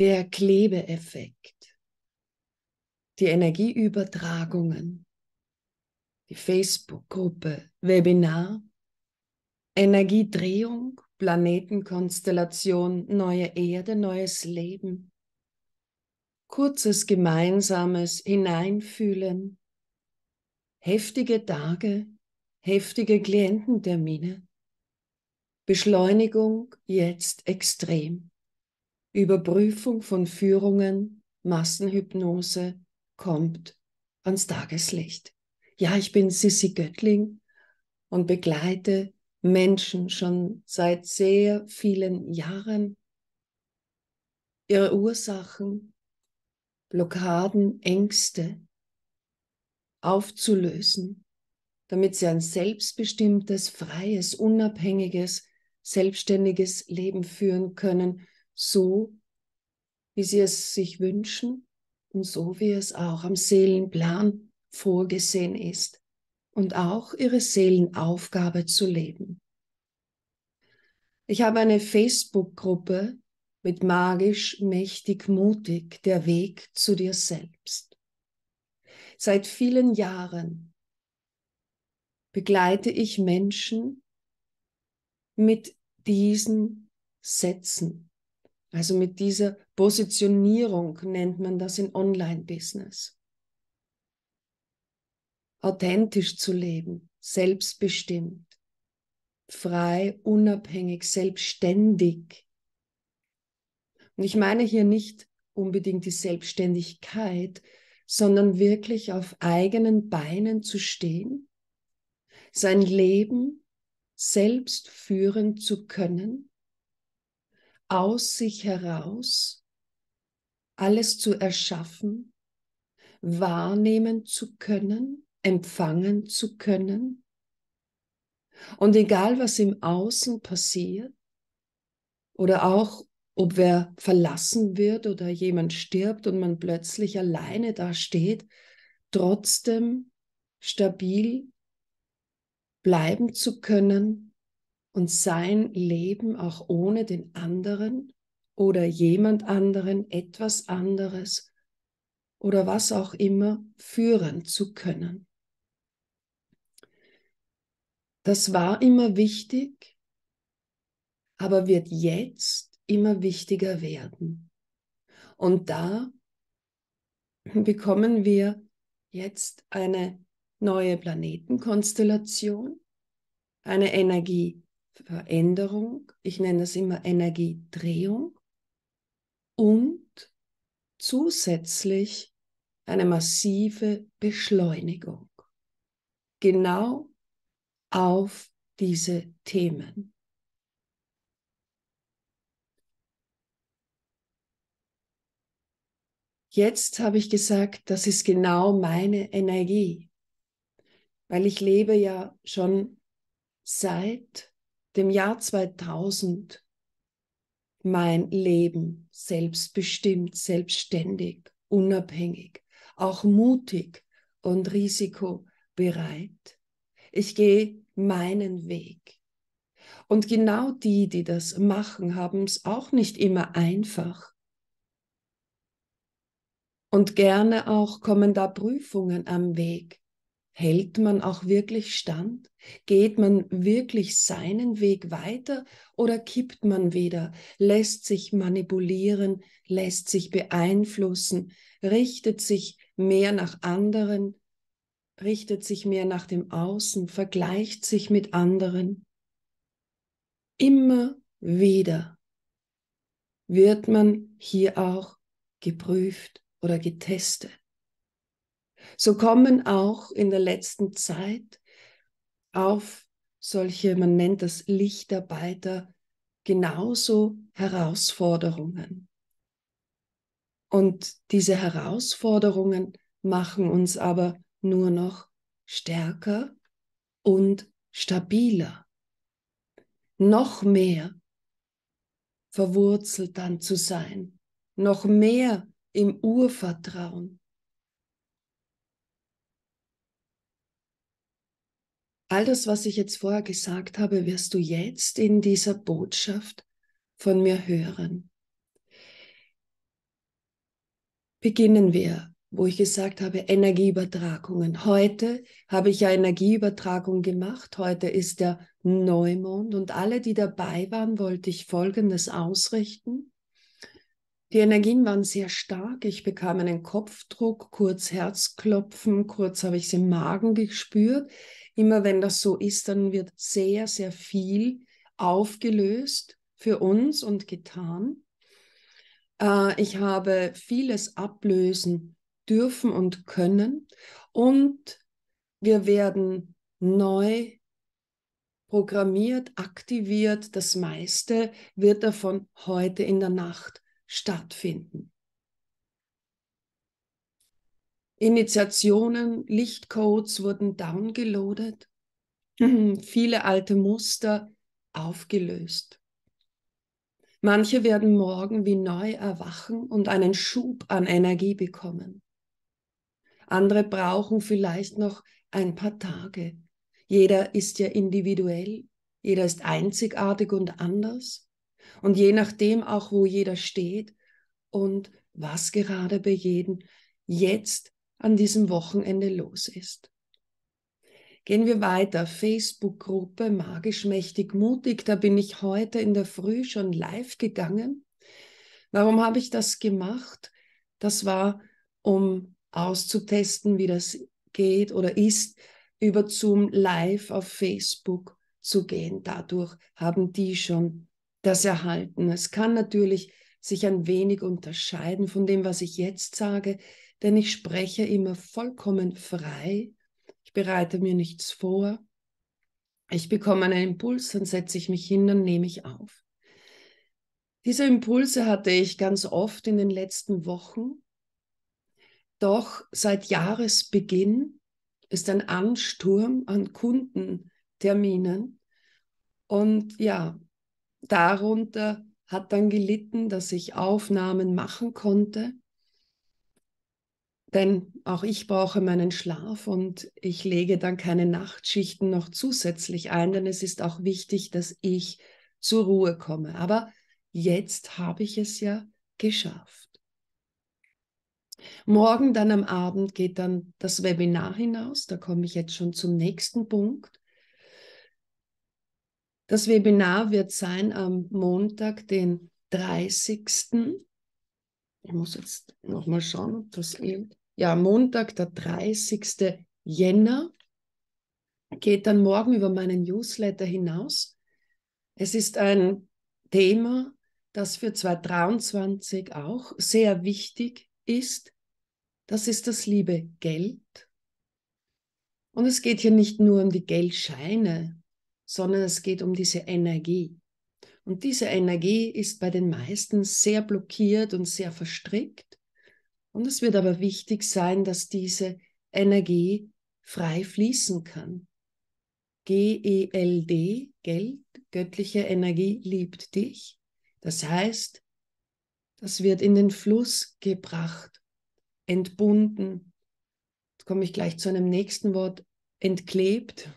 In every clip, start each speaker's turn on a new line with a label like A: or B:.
A: der Klebeeffekt, die Energieübertragungen, die Facebook-Gruppe, Webinar, Energiedrehung, Planetenkonstellation, neue Erde, neues Leben, kurzes gemeinsames Hineinfühlen, heftige Tage, heftige Kliententermine, Beschleunigung jetzt extrem. Überprüfung von Führungen, Massenhypnose kommt ans Tageslicht. Ja, ich bin Sissi Göttling und begleite Menschen schon seit sehr vielen Jahren, ihre Ursachen, Blockaden, Ängste aufzulösen, damit sie ein selbstbestimmtes, freies, unabhängiges, selbstständiges Leben führen können so, wie sie es sich wünschen und so, wie es auch am Seelenplan vorgesehen ist und auch ihre Seelenaufgabe zu leben. Ich habe eine Facebook-Gruppe mit magisch, mächtig, mutig, der Weg zu dir selbst. Seit vielen Jahren begleite ich Menschen mit diesen Sätzen, also mit dieser Positionierung nennt man das in Online-Business. Authentisch zu leben, selbstbestimmt, frei, unabhängig, selbstständig. Und ich meine hier nicht unbedingt die Selbstständigkeit, sondern wirklich auf eigenen Beinen zu stehen, sein Leben selbst führen zu können aus sich heraus alles zu erschaffen, wahrnehmen zu können, empfangen zu können. Und egal, was im Außen passiert, oder auch ob wer verlassen wird oder jemand stirbt und man plötzlich alleine da steht, trotzdem stabil bleiben zu können, und sein Leben auch ohne den anderen oder jemand anderen, etwas anderes oder was auch immer führen zu können. Das war immer wichtig, aber wird jetzt immer wichtiger werden. Und da bekommen wir jetzt eine neue Planetenkonstellation, eine Energie Veränderung, ich nenne das immer Energiedrehung und zusätzlich eine massive Beschleunigung. Genau auf diese Themen. Jetzt habe ich gesagt, das ist genau meine Energie, weil ich lebe ja schon seit dem Jahr 2000, mein Leben selbstbestimmt, selbstständig, unabhängig, auch mutig und risikobereit. Ich gehe meinen Weg. Und genau die, die das machen, haben es auch nicht immer einfach. Und gerne auch kommen da Prüfungen am Weg. Hält man auch wirklich stand? Geht man wirklich seinen Weg weiter oder kippt man wieder, lässt sich manipulieren, lässt sich beeinflussen, richtet sich mehr nach anderen, richtet sich mehr nach dem Außen, vergleicht sich mit anderen? Immer wieder wird man hier auch geprüft oder getestet. So kommen auch in der letzten Zeit auf solche, man nennt das Lichtarbeiter, genauso Herausforderungen. Und diese Herausforderungen machen uns aber nur noch stärker und stabiler, noch mehr verwurzelt dann zu sein, noch mehr im Urvertrauen, all das, was ich jetzt vorher gesagt habe, wirst du jetzt in dieser Botschaft von mir hören. Beginnen wir, wo ich gesagt habe, Energieübertragungen. Heute habe ich ja Energieübertragung gemacht. Heute ist der Neumond und alle, die dabei waren, wollte ich Folgendes ausrichten. Die Energien waren sehr stark. Ich bekam einen Kopfdruck, kurz Herzklopfen, kurz habe ich es im Magen gespürt immer wenn das so ist, dann wird sehr, sehr viel aufgelöst für uns und getan. Äh, ich habe vieles ablösen dürfen und können und wir werden neu programmiert, aktiviert. Das meiste wird davon heute in der Nacht stattfinden. Initiationen, Lichtcodes wurden downgeloadet, viele alte Muster aufgelöst. Manche werden morgen wie neu erwachen und einen Schub an Energie bekommen. Andere brauchen vielleicht noch ein paar Tage. Jeder ist ja individuell, jeder ist einzigartig und anders. Und je nachdem auch, wo jeder steht und was gerade bei jedem jetzt an diesem Wochenende los ist. Gehen wir weiter. Facebook-Gruppe Magisch Mächtig Mutig. Da bin ich heute in der Früh schon live gegangen. Warum habe ich das gemacht? Das war, um auszutesten, wie das geht oder ist, über Zoom live auf Facebook zu gehen. Dadurch haben die schon das erhalten. Es kann natürlich sich ein wenig unterscheiden von dem, was ich jetzt sage denn ich spreche immer vollkommen frei. Ich bereite mir nichts vor. Ich bekomme einen Impuls, dann setze ich mich hin, dann nehme ich auf. Diese Impulse hatte ich ganz oft in den letzten Wochen. Doch seit Jahresbeginn ist ein Ansturm an Kundenterminen. Und ja, darunter hat dann gelitten, dass ich Aufnahmen machen konnte, denn auch ich brauche meinen Schlaf und ich lege dann keine Nachtschichten noch zusätzlich ein, denn es ist auch wichtig, dass ich zur Ruhe komme. Aber jetzt habe ich es ja geschafft. Morgen dann am Abend geht dann das Webinar hinaus. Da komme ich jetzt schon zum nächsten Punkt. Das Webinar wird sein am Montag, den 30. Ich muss jetzt nochmal schauen, ob das geht ja, Montag, der 30. Jänner, geht dann morgen über meinen Newsletter hinaus. Es ist ein Thema, das für 2023 auch sehr wichtig ist. Das ist das liebe Geld. Und es geht hier nicht nur um die Geldscheine, sondern es geht um diese Energie. Und diese Energie ist bei den meisten sehr blockiert und sehr verstrickt. Und es wird aber wichtig sein, dass diese Energie frei fließen kann. G-E-L-D, Geld, göttliche Energie liebt dich. Das heißt, das wird in den Fluss gebracht, entbunden. Jetzt komme ich gleich zu einem nächsten Wort, entklebt.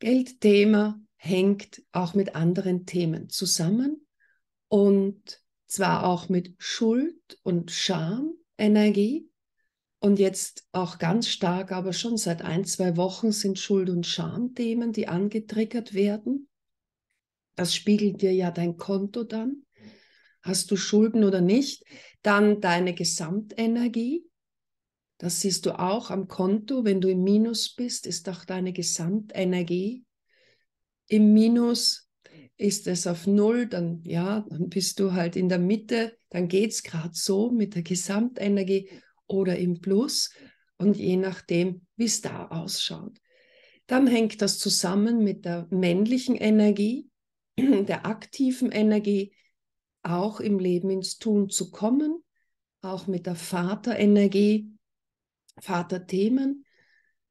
A: Geldthema hängt auch mit anderen Themen zusammen und zwar auch mit Schuld und Scham Energie und jetzt auch ganz stark, aber schon seit ein, zwei Wochen sind Schuld und Scham Themen, die angetriggert werden. Das spiegelt dir ja dein Konto dann. Hast du Schulden oder nicht? Dann deine Gesamtenergie. Das siehst du auch am Konto. Wenn du im Minus bist, ist auch deine Gesamtenergie im Minus ist es auf Null, dann ja, dann bist du halt in der Mitte, dann geht es gerade so mit der Gesamtenergie oder im Plus und je nachdem, wie es da ausschaut. Dann hängt das zusammen mit der männlichen Energie, der aktiven Energie, auch im Leben ins Tun zu kommen, auch mit der Vaterenergie, Vaterthemen,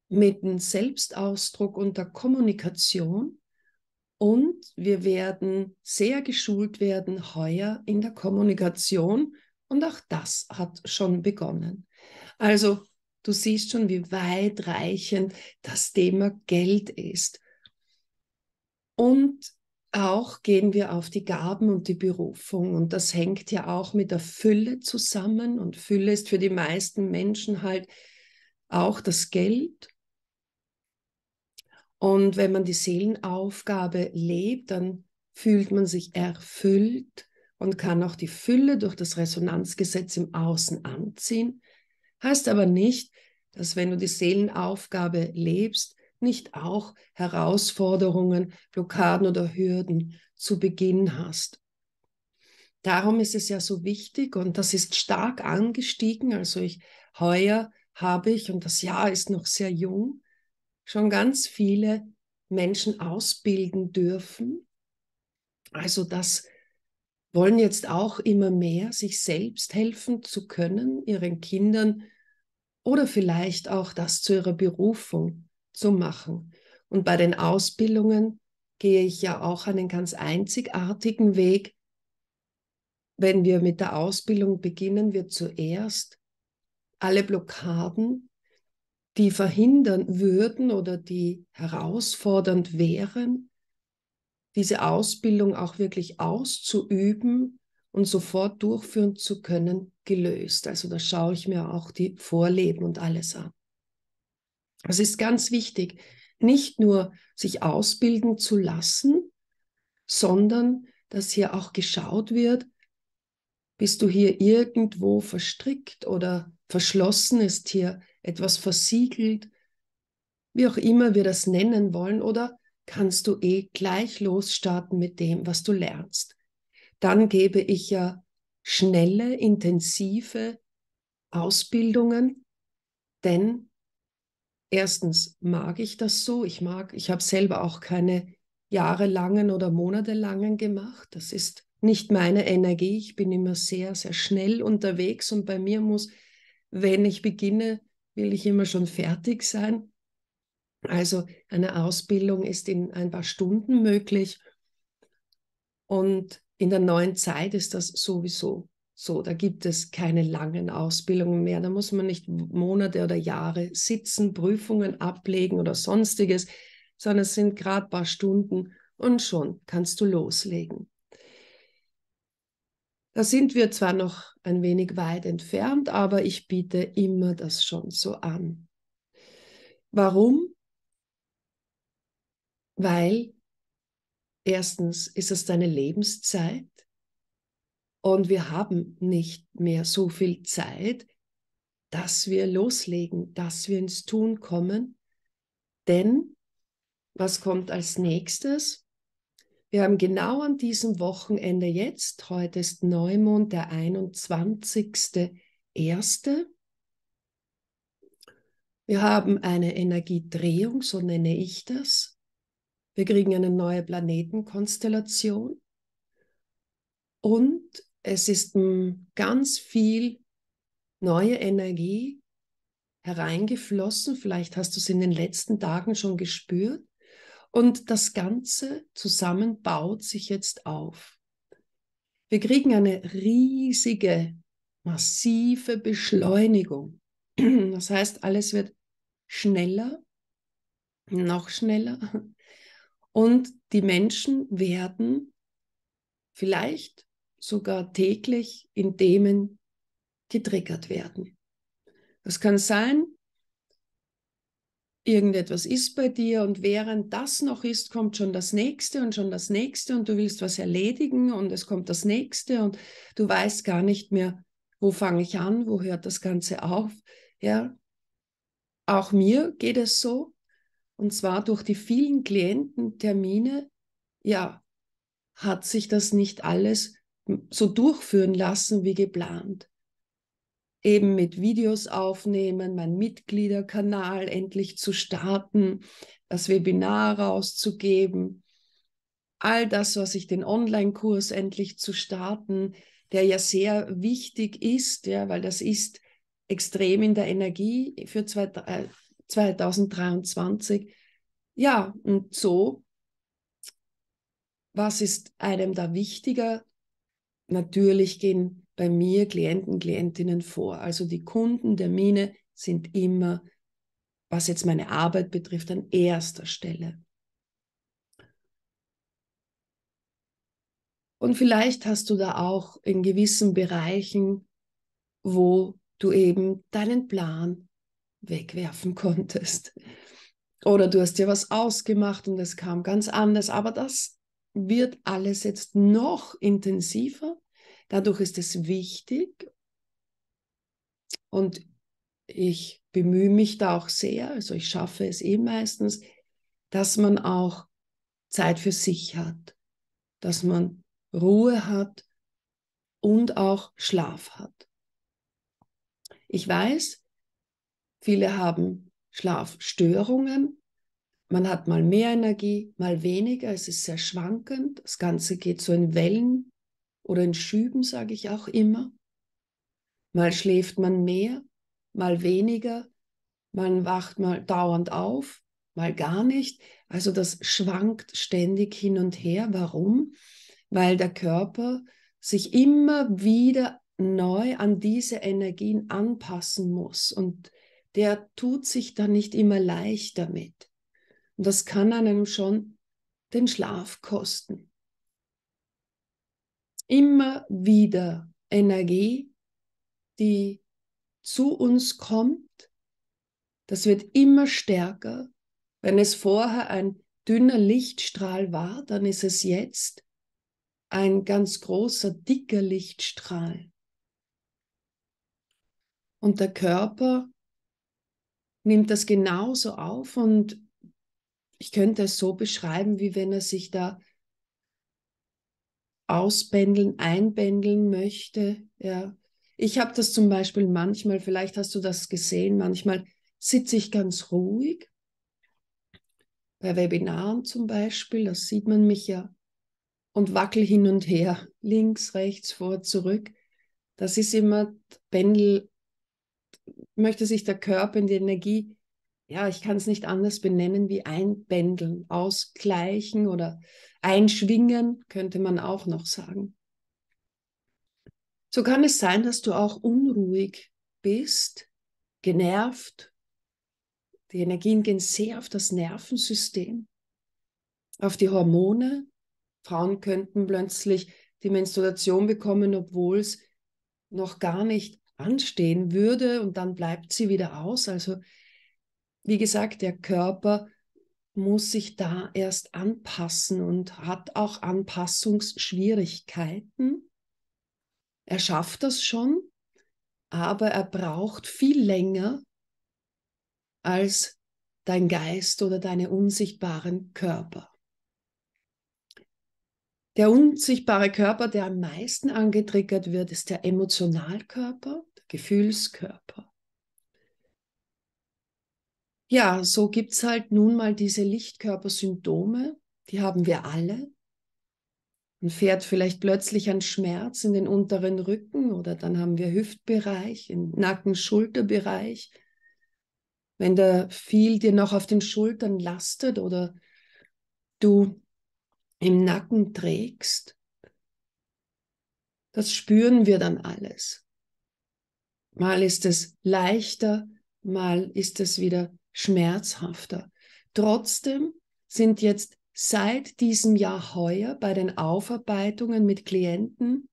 A: mit dem Selbstausdruck und der Kommunikation und wir werden sehr geschult werden heuer in der Kommunikation. Und auch das hat schon begonnen. Also du siehst schon, wie weitreichend das Thema Geld ist. Und auch gehen wir auf die Gaben und die Berufung. Und das hängt ja auch mit der Fülle zusammen. Und Fülle ist für die meisten Menschen halt auch das Geld. Und wenn man die Seelenaufgabe lebt, dann fühlt man sich erfüllt und kann auch die Fülle durch das Resonanzgesetz im Außen anziehen. Heißt aber nicht, dass wenn du die Seelenaufgabe lebst, nicht auch Herausforderungen, Blockaden oder Hürden zu Beginn hast. Darum ist es ja so wichtig und das ist stark angestiegen. Also ich heuer habe ich und das Jahr ist noch sehr jung schon ganz viele Menschen ausbilden dürfen. Also das wollen jetzt auch immer mehr, sich selbst helfen zu können, ihren Kindern oder vielleicht auch das zu ihrer Berufung zu machen. Und bei den Ausbildungen gehe ich ja auch einen ganz einzigartigen Weg. Wenn wir mit der Ausbildung beginnen, wir zuerst alle Blockaden die verhindern würden oder die herausfordernd wären, diese Ausbildung auch wirklich auszuüben und sofort durchführen zu können, gelöst. Also da schaue ich mir auch die Vorleben und alles an. Es ist ganz wichtig, nicht nur sich ausbilden zu lassen, sondern dass hier auch geschaut wird, bist du hier irgendwo verstrickt oder verschlossen ist hier, etwas versiegelt, wie auch immer wir das nennen wollen, oder kannst du eh gleich losstarten mit dem, was du lernst. Dann gebe ich ja schnelle, intensive Ausbildungen, denn erstens mag ich das so, ich mag, ich habe selber auch keine jahrelangen oder monatelangen gemacht, das ist nicht meine Energie, ich bin immer sehr, sehr schnell unterwegs und bei mir muss wenn ich beginne, will ich immer schon fertig sein. Also eine Ausbildung ist in ein paar Stunden möglich. Und in der neuen Zeit ist das sowieso so. Da gibt es keine langen Ausbildungen mehr. Da muss man nicht Monate oder Jahre sitzen, Prüfungen ablegen oder sonstiges, sondern es sind gerade ein paar Stunden und schon kannst du loslegen. Da sind wir zwar noch ein wenig weit entfernt, aber ich biete immer das schon so an. Warum? Weil erstens ist es deine Lebenszeit und wir haben nicht mehr so viel Zeit, dass wir loslegen, dass wir ins Tun kommen. Denn was kommt als nächstes? Wir haben genau an diesem Wochenende jetzt, heute ist Neumond, der 21.01. Wir haben eine Energiedrehung, so nenne ich das. Wir kriegen eine neue Planetenkonstellation. Und es ist ganz viel neue Energie hereingeflossen. Vielleicht hast du es in den letzten Tagen schon gespürt. Und das Ganze zusammen baut sich jetzt auf. Wir kriegen eine riesige, massive Beschleunigung. Das heißt, alles wird schneller, noch schneller. Und die Menschen werden vielleicht sogar täglich in Themen getriggert werden. Das kann sein, irgendetwas ist bei dir und während das noch ist, kommt schon das nächste und schon das nächste und du willst was erledigen und es kommt das nächste und du weißt gar nicht mehr, wo fange ich an, wo hört das Ganze auf. Ja, auch mir geht es so und zwar durch die vielen Kliententermine, ja, hat sich das nicht alles so durchführen lassen wie geplant eben mit Videos aufnehmen, meinen Mitgliederkanal endlich zu starten, das Webinar rauszugeben, all das, was ich den Online-Kurs endlich zu starten, der ja sehr wichtig ist, ja, weil das ist extrem in der Energie für 2023. Ja, und so, was ist einem da wichtiger? Natürlich gehen bei mir Klienten, Klientinnen vor. Also die Kunden der Mine sind immer, was jetzt meine Arbeit betrifft, an erster Stelle. Und vielleicht hast du da auch in gewissen Bereichen, wo du eben deinen Plan wegwerfen konntest. Oder du hast dir was ausgemacht und es kam ganz anders. Aber das wird alles jetzt noch intensiver Dadurch ist es wichtig und ich bemühe mich da auch sehr, also ich schaffe es eh meistens, dass man auch Zeit für sich hat, dass man Ruhe hat und auch Schlaf hat. Ich weiß, viele haben Schlafstörungen. Man hat mal mehr Energie, mal weniger. Es ist sehr schwankend. Das Ganze geht so in Wellen oder in Schüben, sage ich auch immer. Mal schläft man mehr, mal weniger, man wacht mal dauernd auf, mal gar nicht. Also das schwankt ständig hin und her. Warum? Weil der Körper sich immer wieder neu an diese Energien anpassen muss und der tut sich dann nicht immer leicht damit. Und das kann einem schon den Schlaf kosten immer wieder Energie, die zu uns kommt. Das wird immer stärker. Wenn es vorher ein dünner Lichtstrahl war, dann ist es jetzt ein ganz großer, dicker Lichtstrahl. Und der Körper nimmt das genauso auf und ich könnte es so beschreiben, wie wenn er sich da ausbändeln, einbändeln möchte. Ja. Ich habe das zum Beispiel manchmal, vielleicht hast du das gesehen, manchmal sitze ich ganz ruhig. Bei Webinaren zum Beispiel, da sieht man mich ja, und wackel hin und her, links, rechts, vor, zurück. Das ist immer Pendel, möchte sich der Körper in die Energie, ja, ich kann es nicht anders benennen, wie einbändeln, ausgleichen oder einschwingen, könnte man auch noch sagen. So kann es sein, dass du auch unruhig bist, genervt. Die Energien gehen sehr auf das Nervensystem, auf die Hormone. Frauen könnten plötzlich die Menstruation bekommen, obwohl es noch gar nicht anstehen würde und dann bleibt sie wieder aus. Also wie gesagt, der Körper muss sich da erst anpassen und hat auch Anpassungsschwierigkeiten. Er schafft das schon, aber er braucht viel länger als dein Geist oder deine unsichtbaren Körper. Der unsichtbare Körper, der am meisten angetriggert wird, ist der Emotionalkörper, der Gefühlskörper ja, so gibt es halt nun mal diese Lichtkörpersymptome, die haben wir alle. Man fährt vielleicht plötzlich an Schmerz in den unteren Rücken oder dann haben wir Hüftbereich, im Nacken-Schulterbereich. Wenn da viel dir noch auf den Schultern lastet oder du im Nacken trägst, das spüren wir dann alles. Mal ist es leichter, mal ist es wieder schmerzhafter. Trotzdem sind jetzt seit diesem Jahr heuer bei den Aufarbeitungen mit Klienten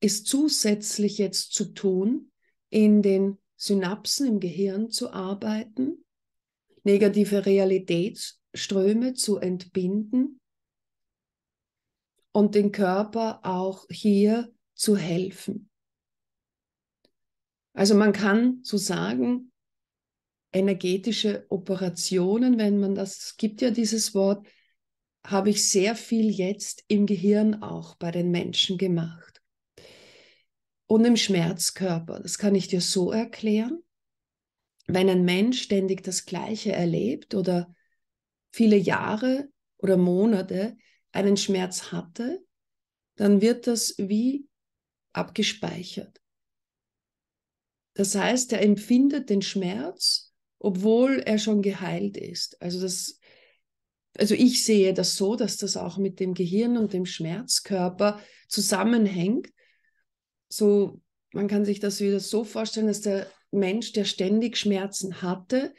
A: ist zusätzlich jetzt zu tun, in den Synapsen im Gehirn zu arbeiten, negative Realitätsströme zu entbinden und den Körper auch hier zu helfen. Also man kann so sagen, energetische Operationen, wenn man das, es gibt ja dieses Wort, habe ich sehr viel jetzt im Gehirn auch bei den Menschen gemacht. Und im Schmerzkörper, das kann ich dir so erklären. Wenn ein Mensch ständig das Gleiche erlebt oder viele Jahre oder Monate einen Schmerz hatte, dann wird das wie abgespeichert. Das heißt, er empfindet den Schmerz obwohl er schon geheilt ist. Also das, also ich sehe das so, dass das auch mit dem Gehirn und dem Schmerzkörper zusammenhängt. So, man kann sich das wieder so vorstellen, dass der Mensch, der ständig Schmerzen hatte,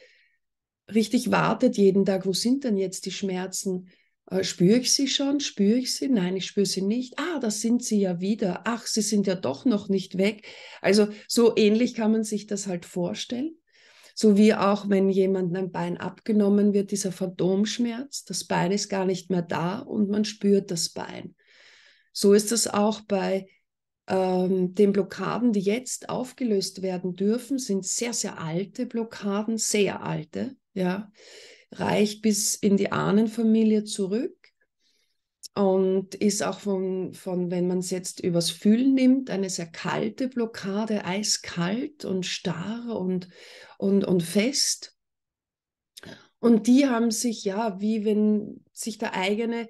A: richtig wartet jeden Tag, wo sind denn jetzt die Schmerzen? Äh, spüre ich sie schon? Spüre ich sie? Nein, ich spüre sie nicht. Ah, da sind sie ja wieder. Ach, sie sind ja doch noch nicht weg. Also so ähnlich kann man sich das halt vorstellen. So wie auch wenn jemand ein Bein abgenommen wird, dieser Phantomschmerz, das Bein ist gar nicht mehr da und man spürt das Bein. So ist es auch bei ähm, den Blockaden, die jetzt aufgelöst werden dürfen, sind sehr, sehr alte Blockaden, sehr alte, ja, reicht bis in die Ahnenfamilie zurück und ist auch von, von wenn man es jetzt übers Fühlen nimmt, eine sehr kalte Blockade, eiskalt und starr und, und, und fest. Und die haben sich ja, wie wenn sich der eigene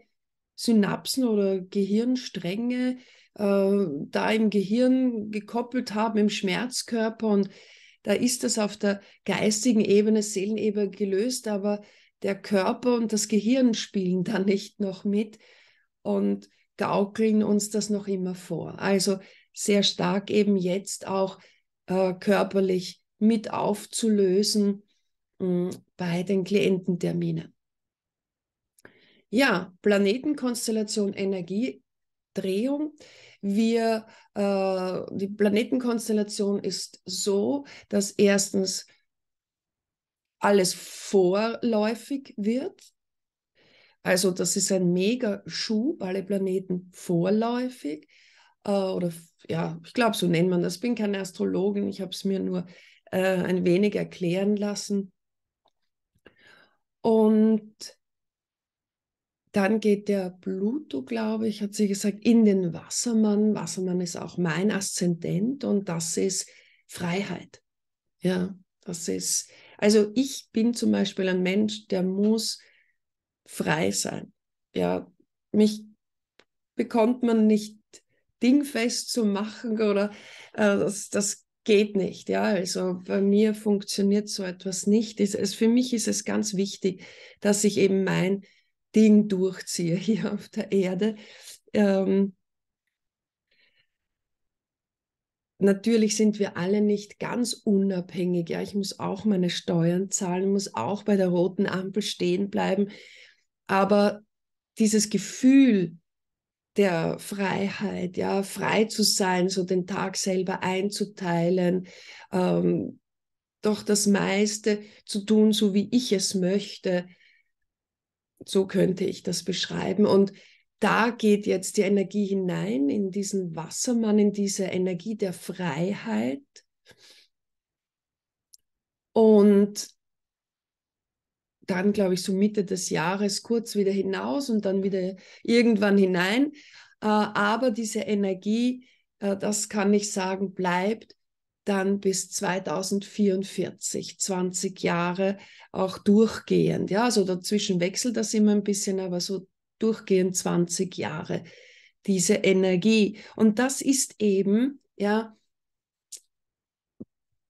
A: Synapsen oder Gehirnstränge äh, da im Gehirn gekoppelt haben, im Schmerzkörper. Und da ist das auf der geistigen Ebene, Seelenebene gelöst, aber der Körper und das Gehirn spielen da nicht noch mit und gaukeln uns das noch immer vor. Also sehr stark eben jetzt auch äh, körperlich mit aufzulösen mh, mm, bei den Kliententerminen. Ja, Planetenkonstellation Energiedrehung. Wir, äh, die Planetenkonstellation ist so, dass erstens alles vorläufig wird, also das ist ein Mega-Schub, alle Planeten vorläufig. Äh, oder ja, ich glaube, so nennt man das. Ich bin keine Astrologin, ich habe es mir nur äh, ein wenig erklären lassen. Und dann geht der Pluto, glaube ich, hat sie gesagt, in den Wassermann. Wassermann ist auch mein Aszendent und das ist Freiheit. Ja, das ist, also ich bin zum Beispiel ein Mensch, der muss frei sein. Ja, mich bekommt man nicht dingfest zu machen oder äh, das, das geht nicht. Ja, also bei mir funktioniert so etwas nicht. Es, es, für mich ist es ganz wichtig, dass ich eben mein Ding durchziehe hier auf der Erde. Ähm, natürlich sind wir alle nicht ganz unabhängig. Ja, ich muss auch meine Steuern zahlen, muss auch bei der roten Ampel stehen bleiben. Aber dieses Gefühl der Freiheit, ja, frei zu sein, so den Tag selber einzuteilen, ähm, doch das meiste zu tun, so wie ich es möchte, so könnte ich das beschreiben. Und da geht jetzt die Energie hinein in diesen Wassermann, in diese Energie der Freiheit. Und dann, glaube ich, so Mitte des Jahres kurz wieder hinaus und dann wieder irgendwann hinein. Äh, aber diese Energie, äh, das kann ich sagen, bleibt dann bis 2044, 20 Jahre auch durchgehend. Ja, also dazwischen wechselt das immer ein bisschen, aber so durchgehend 20 Jahre diese Energie. Und das ist eben, ja,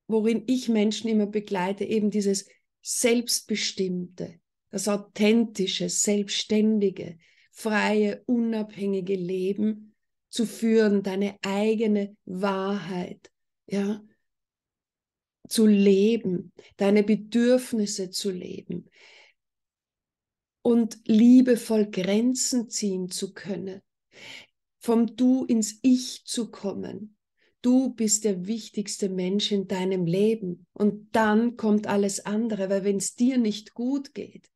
A: worin ich Menschen immer begleite, eben dieses Selbstbestimmte, das authentische, selbstständige, freie, unabhängige Leben zu führen, deine eigene Wahrheit, ja, zu leben, deine Bedürfnisse zu leben und liebevoll Grenzen ziehen zu können, vom Du ins Ich zu kommen, Du bist der wichtigste Mensch in deinem Leben. Und dann kommt alles andere, weil wenn es dir nicht gut geht,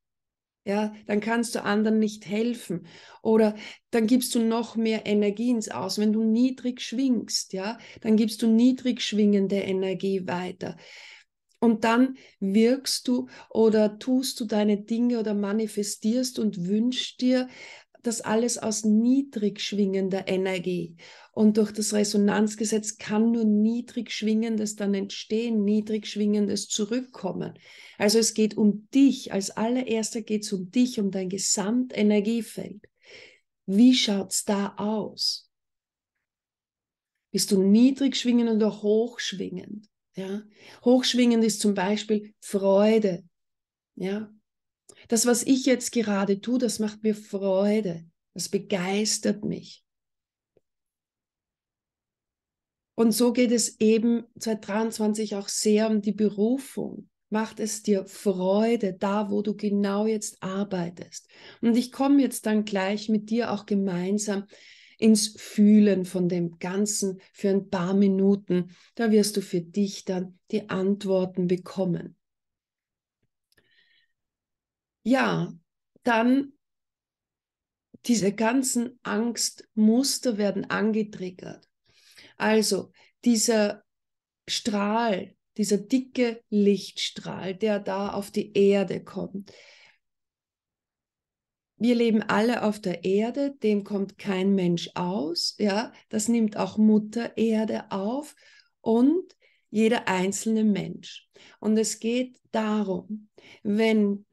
A: ja, dann kannst du anderen nicht helfen oder dann gibst du noch mehr Energie ins Aus. Wenn du niedrig schwingst, ja, dann gibst du niedrig schwingende Energie weiter. Und dann wirkst du oder tust du deine Dinge oder manifestierst und wünschst dir das alles aus niedrig schwingender Energie. Und durch das Resonanzgesetz kann nur niedrig schwingendes dann entstehen, niedrig schwingendes zurückkommen. Also es geht um dich. Als allererster geht es um dich, um dein Gesamtenergiefeld. Wie schaut's da aus? Bist du niedrig schwingend oder hochschwingend? Ja? Hochschwingend ist zum Beispiel Freude. Ja? Das, was ich jetzt gerade tue, das macht mir Freude. Das begeistert mich. Und so geht es eben 2023 auch sehr um die Berufung. Macht es dir Freude da, wo du genau jetzt arbeitest? Und ich komme jetzt dann gleich mit dir auch gemeinsam ins Fühlen von dem Ganzen für ein paar Minuten. Da wirst du für dich dann die Antworten bekommen. Ja, dann diese ganzen Angstmuster werden angetriggert. Also dieser Strahl, dieser dicke Lichtstrahl, der da auf die Erde kommt. Wir leben alle auf der Erde, dem kommt kein Mensch aus, ja, das nimmt auch Mutter Erde auf und jeder einzelne Mensch. Und es geht darum, wenn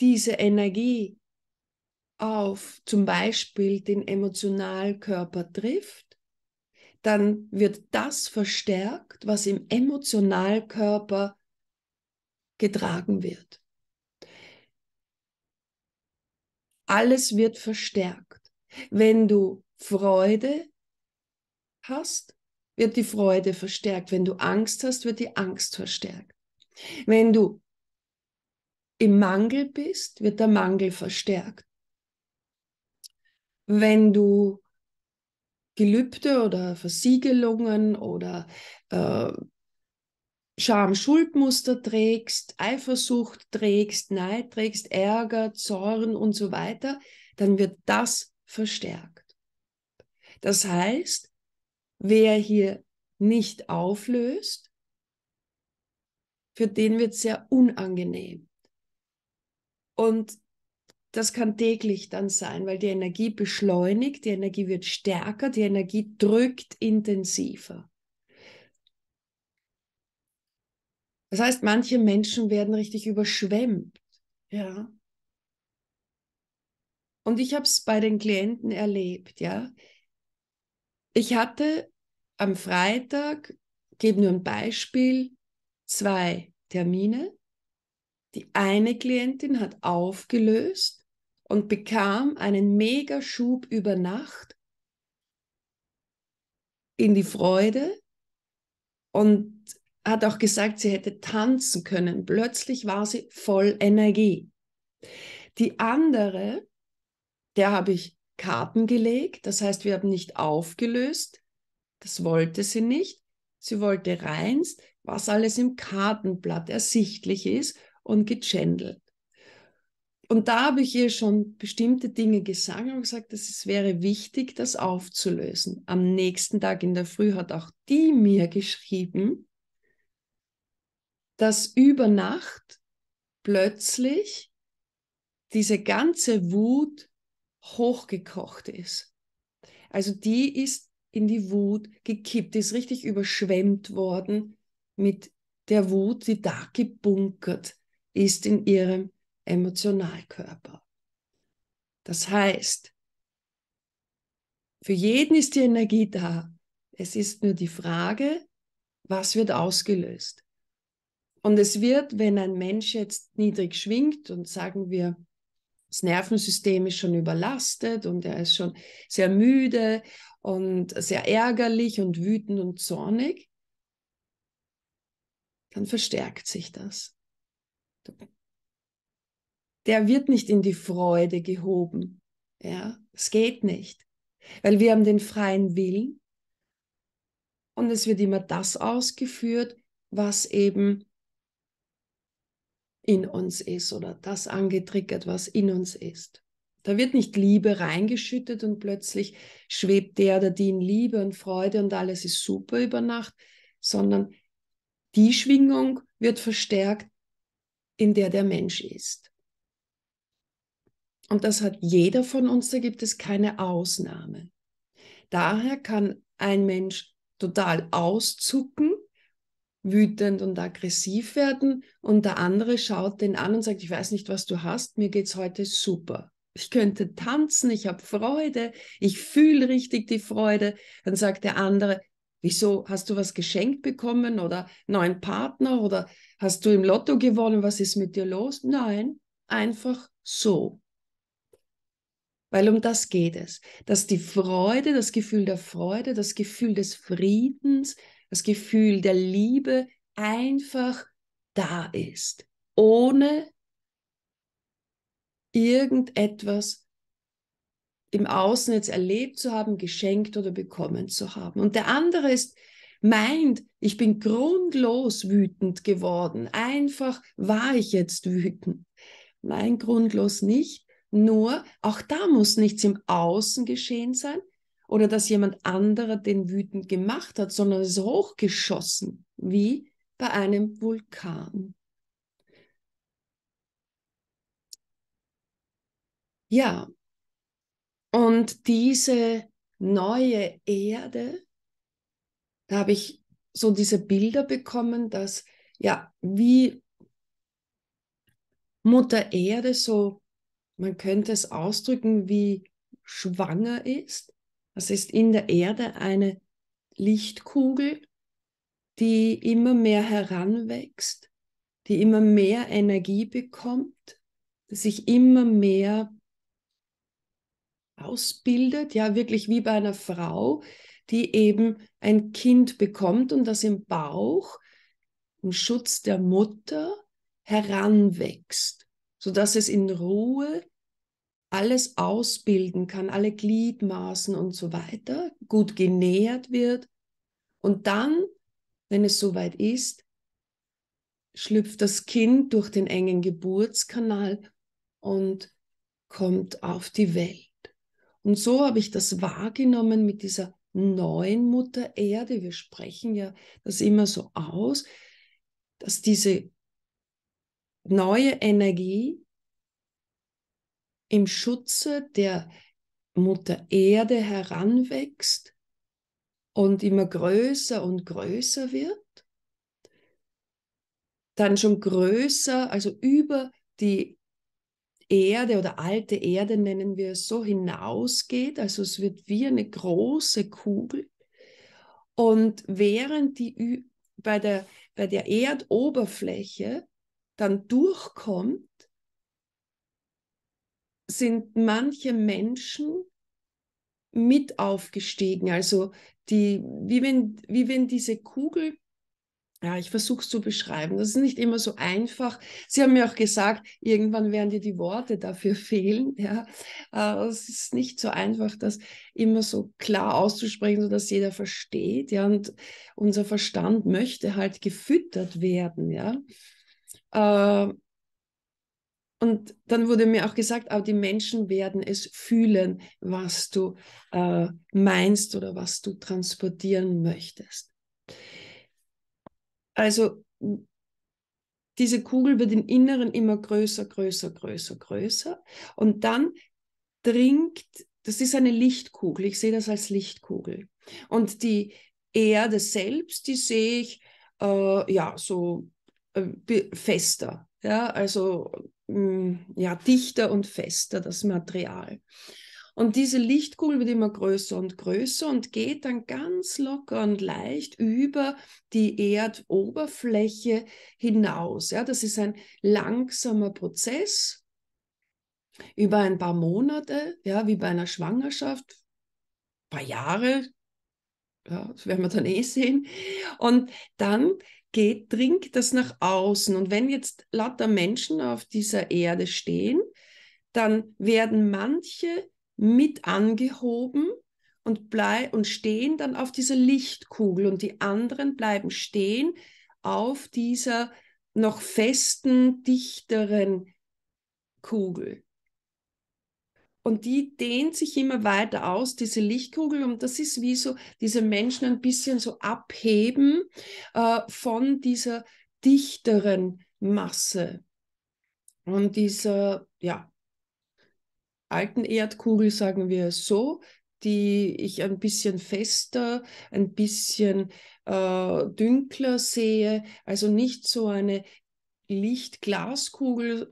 A: diese Energie auf zum Beispiel den Emotionalkörper trifft, dann wird das verstärkt, was im Emotionalkörper getragen wird. Alles wird verstärkt. Wenn du Freude hast, wird die Freude verstärkt. Wenn du Angst hast, wird die Angst verstärkt. Wenn du im Mangel bist, wird der Mangel verstärkt. Wenn du Gelübde oder Versiegelungen oder äh, Scham-Schuldmuster trägst, Eifersucht trägst, Neid trägst, Ärger, Zorn und so weiter, dann wird das verstärkt. Das heißt, wer hier nicht auflöst, für den wird es sehr unangenehm. Und das kann täglich dann sein, weil die Energie beschleunigt, die Energie wird stärker, die Energie drückt intensiver. Das heißt, manche Menschen werden richtig überschwemmt. Ja. Und ich habe es bei den Klienten erlebt, ja. Ich hatte am Freitag, gebe nur ein Beispiel, zwei Termine. Die eine Klientin hat aufgelöst und bekam einen Megaschub über Nacht in die Freude und hat auch gesagt, sie hätte tanzen können. Plötzlich war sie voll Energie. Die andere, der habe ich Karten gelegt, das heißt, wir haben nicht aufgelöst, das wollte sie nicht. Sie wollte reinst, was alles im Kartenblatt ersichtlich ist und gechändelt und da habe ich ihr schon bestimmte Dinge gesagt und gesagt, dass es wäre wichtig, das aufzulösen. Am nächsten Tag in der Früh hat auch die mir geschrieben, dass über Nacht plötzlich diese ganze Wut hochgekocht ist. Also die ist in die Wut gekippt, ist richtig überschwemmt worden mit der Wut, die da gebunkert ist in ihrem Emotionalkörper. Das heißt, für jeden ist die Energie da. Es ist nur die Frage, was wird ausgelöst? Und es wird, wenn ein Mensch jetzt niedrig schwingt und sagen wir, das Nervensystem ist schon überlastet und er ist schon sehr müde und sehr ärgerlich und wütend und zornig, dann verstärkt sich das der wird nicht in die Freude gehoben. Ja, es geht nicht. Weil wir haben den freien Willen und es wird immer das ausgeführt, was eben in uns ist oder das angetriggert, was in uns ist. Da wird nicht Liebe reingeschüttet und plötzlich schwebt der oder die in Liebe und Freude und alles ist super über Nacht, sondern die Schwingung wird verstärkt, in der der Mensch ist. Und das hat jeder von uns, da gibt es keine Ausnahme. Daher kann ein Mensch total auszucken, wütend und aggressiv werden und der andere schaut den an und sagt, ich weiß nicht, was du hast, mir geht es heute super. Ich könnte tanzen, ich habe Freude, ich fühle richtig die Freude. Dann sagt der andere, wieso hast du was geschenkt bekommen oder neuen Partner oder hast du im Lotto gewonnen, was ist mit dir los? Nein, einfach so. Weil um das geht es. Dass die Freude, das Gefühl der Freude, das Gefühl des Friedens, das Gefühl der Liebe einfach da ist. Ohne irgendetwas im Außen jetzt erlebt zu haben, geschenkt oder bekommen zu haben. Und der andere ist, meint, ich bin grundlos wütend geworden. Einfach war ich jetzt wütend. Nein, grundlos nicht. Nur auch da muss nichts im Außen geschehen sein oder dass jemand anderer den wütend gemacht hat, sondern es ist hochgeschossen, wie bei einem Vulkan. Ja, und diese neue Erde, da habe ich so diese Bilder bekommen, dass ja, wie Mutter Erde so man könnte es ausdrücken, wie schwanger ist. Das ist in der Erde eine Lichtkugel, die immer mehr heranwächst, die immer mehr Energie bekommt, sich immer mehr ausbildet, ja wirklich wie bei einer Frau, die eben ein Kind bekommt und das im Bauch, im Schutz der Mutter, heranwächst, sodass es in Ruhe alles ausbilden kann, alle Gliedmaßen und so weiter, gut genährt wird. Und dann, wenn es soweit ist, schlüpft das Kind durch den engen Geburtskanal und kommt auf die Welt. Und so habe ich das wahrgenommen mit dieser neuen Mutter Erde. Wir sprechen ja das immer so aus, dass diese neue Energie im Schutze der Mutter Erde heranwächst und immer größer und größer wird, dann schon größer, also über die Erde oder alte Erde nennen wir es so, hinausgeht. Also es wird wie eine große Kugel. Und während die bei der, bei der Erdoberfläche dann durchkommt, sind manche Menschen mit aufgestiegen. Also die, wie wenn, wie wenn diese Kugel, ja, ich versuche es zu beschreiben, das ist nicht immer so einfach. Sie haben mir auch gesagt, irgendwann werden dir die Worte dafür fehlen. Ja, es ist nicht so einfach, das immer so klar auszusprechen, sodass jeder versteht. Ja, und unser Verstand möchte halt gefüttert werden. Ja. Äh, und dann wurde mir auch gesagt, auch die Menschen werden es fühlen, was du äh, meinst oder was du transportieren möchtest. Also diese Kugel wird im Inneren immer größer, größer, größer, größer. Und dann dringt, das ist eine Lichtkugel, ich sehe das als Lichtkugel. Und die Erde selbst, die sehe ich äh, ja so äh, fester, ja, also ja, dichter und fester, das Material. Und diese Lichtkugel wird immer größer und größer und geht dann ganz locker und leicht über die Erdoberfläche hinaus. Ja, das ist ein langsamer Prozess über ein paar Monate, ja, wie bei einer Schwangerschaft, ein paar Jahre, ja, das werden wir dann eh sehen. Und dann geht, dringt das nach außen. Und wenn jetzt lauter Menschen auf dieser Erde stehen, dann werden manche mit angehoben und, blei und stehen dann auf dieser Lichtkugel und die anderen bleiben stehen auf dieser noch festen, dichteren Kugel. Und die dehnt sich immer weiter aus, diese Lichtkugel. Und das ist wie so, diese Menschen ein bisschen so abheben äh, von dieser dichteren Masse. Und dieser, ja, alten Erdkugel, sagen wir es so, die ich ein bisschen fester, ein bisschen äh, dünkler sehe. Also nicht so eine Lichtglaskugel,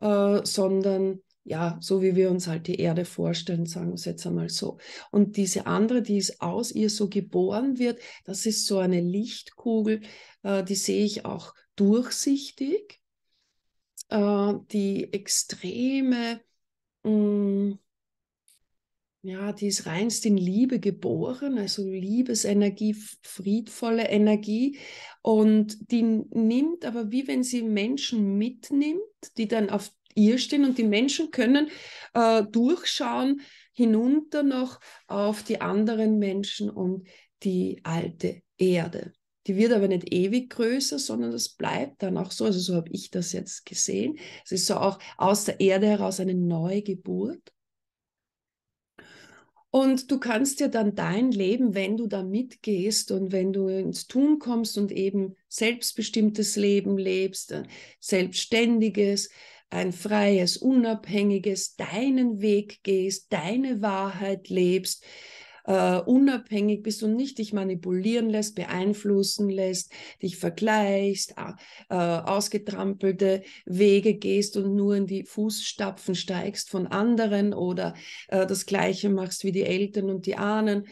A: äh, sondern ja, so wie wir uns halt die Erde vorstellen, sagen wir es jetzt einmal so. Und diese andere, die ist aus ihr so geboren wird, das ist so eine Lichtkugel, äh, die sehe ich auch durchsichtig, äh, die extreme, mh, mm, ja, die ist reinst in Liebe geboren, also Liebesenergie, friedvolle Energie. Und die nimmt aber, wie wenn sie Menschen mitnimmt, die dann auf ihr stehen und die Menschen können äh, durchschauen hinunter noch auf die anderen Menschen und die alte Erde. Die wird aber nicht ewig größer, sondern das bleibt dann auch so. Also so habe ich das jetzt gesehen. Es ist so auch aus der Erde heraus eine neue Geburt. Und du kannst dir dann dein Leben, wenn du da mitgehst und wenn du ins Tun kommst und eben selbstbestimmtes Leben lebst, äh, selbstständiges, ein freies, unabhängiges, deinen Weg gehst, deine Wahrheit lebst, Uh, unabhängig bist und nicht dich manipulieren lässt, beeinflussen lässt, dich vergleichst, uh, ausgetrampelte Wege gehst und nur in die Fußstapfen steigst von anderen oder uh, das Gleiche machst wie die Eltern und die Ahnen.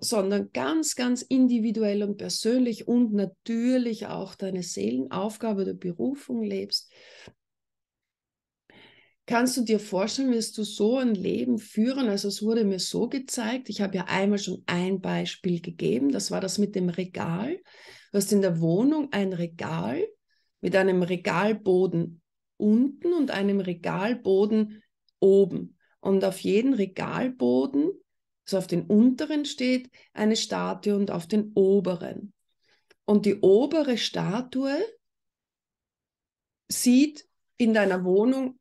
A: sondern ganz, ganz individuell und persönlich und natürlich auch deine Seelenaufgabe oder Berufung lebst. Kannst du dir vorstellen, wirst du so ein Leben führen? Also es wurde mir so gezeigt, ich habe ja einmal schon ein Beispiel gegeben, das war das mit dem Regal. Du hast in der Wohnung ein Regal mit einem Regalboden unten und einem Regalboden oben. Und auf jeden Regalboden, also auf den unteren steht eine Statue und auf den oberen. Und die obere Statue sieht in deiner Wohnung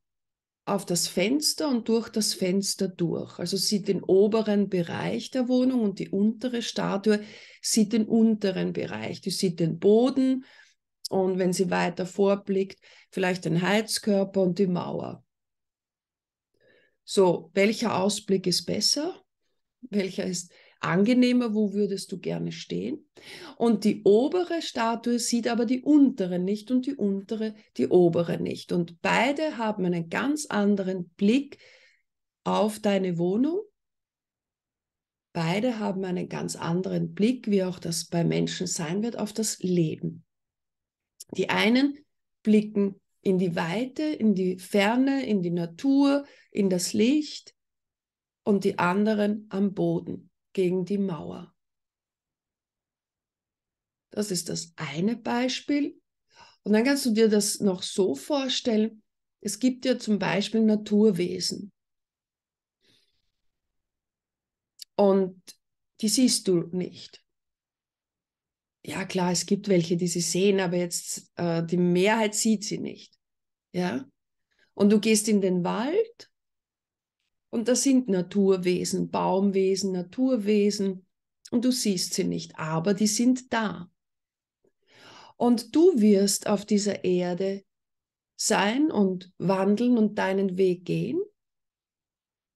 A: auf das Fenster und durch das Fenster durch. Also sieht den oberen Bereich der Wohnung und die untere Statue sieht den unteren Bereich. Die sieht den Boden und wenn sie weiter vorblickt, vielleicht den Heizkörper und die Mauer. So, welcher Ausblick ist besser? Welcher ist angenehmer, wo würdest du gerne stehen? Und die obere Statue sieht aber die untere nicht und die untere die obere nicht. Und beide haben einen ganz anderen Blick auf deine Wohnung. Beide haben einen ganz anderen Blick, wie auch das bei Menschen sein wird, auf das Leben. Die einen blicken in die Weite, in die Ferne, in die Natur, in das Licht und die anderen am Boden gegen die Mauer. Das ist das eine Beispiel. Und dann kannst du dir das noch so vorstellen, es gibt ja zum Beispiel Naturwesen. Und die siehst du nicht. Ja klar, es gibt welche, die sie sehen, aber jetzt äh, die Mehrheit sieht sie nicht. Ja? Und du gehst in den Wald und das sind Naturwesen, Baumwesen, Naturwesen. Und du siehst sie nicht, aber die sind da. Und du wirst auf dieser Erde sein und wandeln und deinen Weg gehen,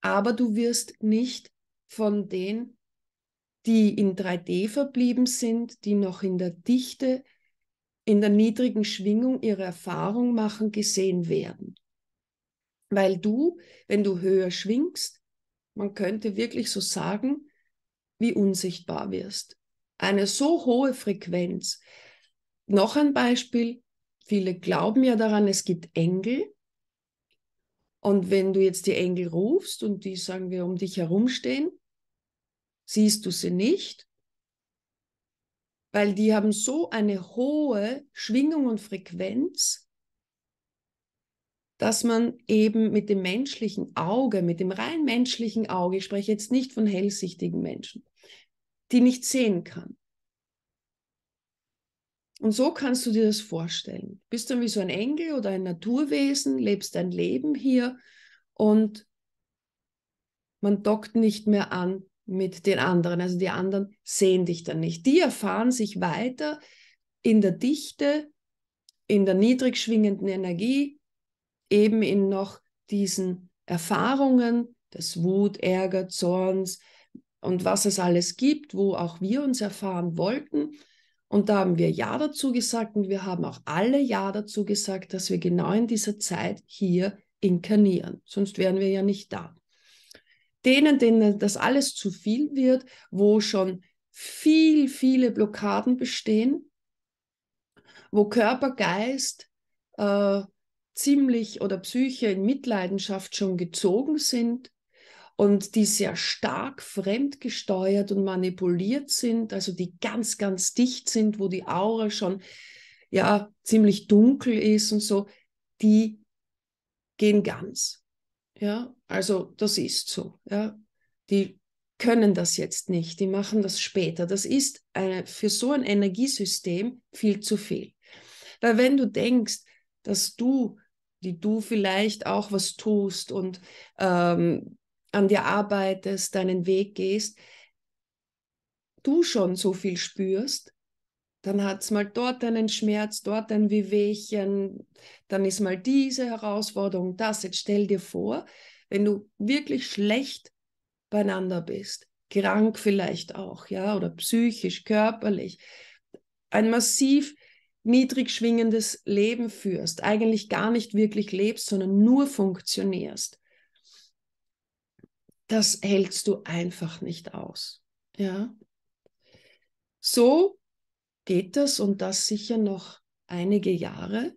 A: aber du wirst nicht von denen, die in 3D verblieben sind, die noch in der Dichte, in der niedrigen Schwingung ihre Erfahrung machen, gesehen werden weil du, wenn du höher schwingst, man könnte wirklich so sagen, wie unsichtbar wirst. Eine so hohe Frequenz. Noch ein Beispiel, viele glauben ja daran, es gibt Engel. Und wenn du jetzt die Engel rufst und die, sagen wir, um dich herumstehen, siehst du sie nicht, weil die haben so eine hohe Schwingung und Frequenz, dass man eben mit dem menschlichen Auge, mit dem rein menschlichen Auge, ich spreche jetzt nicht von hellsichtigen Menschen, die nicht sehen kann. Und so kannst du dir das vorstellen. Du bist dann wie so ein Engel oder ein Naturwesen, lebst dein Leben hier und man dockt nicht mehr an mit den anderen. Also die anderen sehen dich dann nicht. Die erfahren sich weiter in der Dichte, in der niedrig schwingenden Energie eben in noch diesen Erfahrungen des Wut, Ärger, Zorns und was es alles gibt, wo auch wir uns erfahren wollten. Und da haben wir Ja dazu gesagt und wir haben auch alle Ja dazu gesagt, dass wir genau in dieser Zeit hier inkarnieren. Sonst wären wir ja nicht da. Denen, denen das alles zu viel wird, wo schon viel, viele Blockaden bestehen, wo Körper, Geist, äh, ziemlich oder Psyche in Mitleidenschaft schon gezogen sind und die sehr stark fremdgesteuert und manipuliert sind, also die ganz, ganz dicht sind, wo die Aura schon ja ziemlich dunkel ist und so, die gehen ganz. Ja, also das ist so. Ja, die können das jetzt nicht, die machen das später. Das ist eine, für so ein Energiesystem viel zu viel. Weil wenn du denkst, dass du die du vielleicht auch was tust und ähm, an dir arbeitest, deinen Weg gehst, du schon so viel spürst, dann hat es mal dort einen Schmerz, dort ein Wehwehchen, dann ist mal diese Herausforderung, das. Jetzt stell dir vor, wenn du wirklich schlecht beieinander bist, krank vielleicht auch, ja, oder psychisch, körperlich, ein massiv niedrig schwingendes Leben führst, eigentlich gar nicht wirklich lebst, sondern nur funktionierst, das hältst du einfach nicht aus. Ja? So geht das und das sicher noch einige Jahre.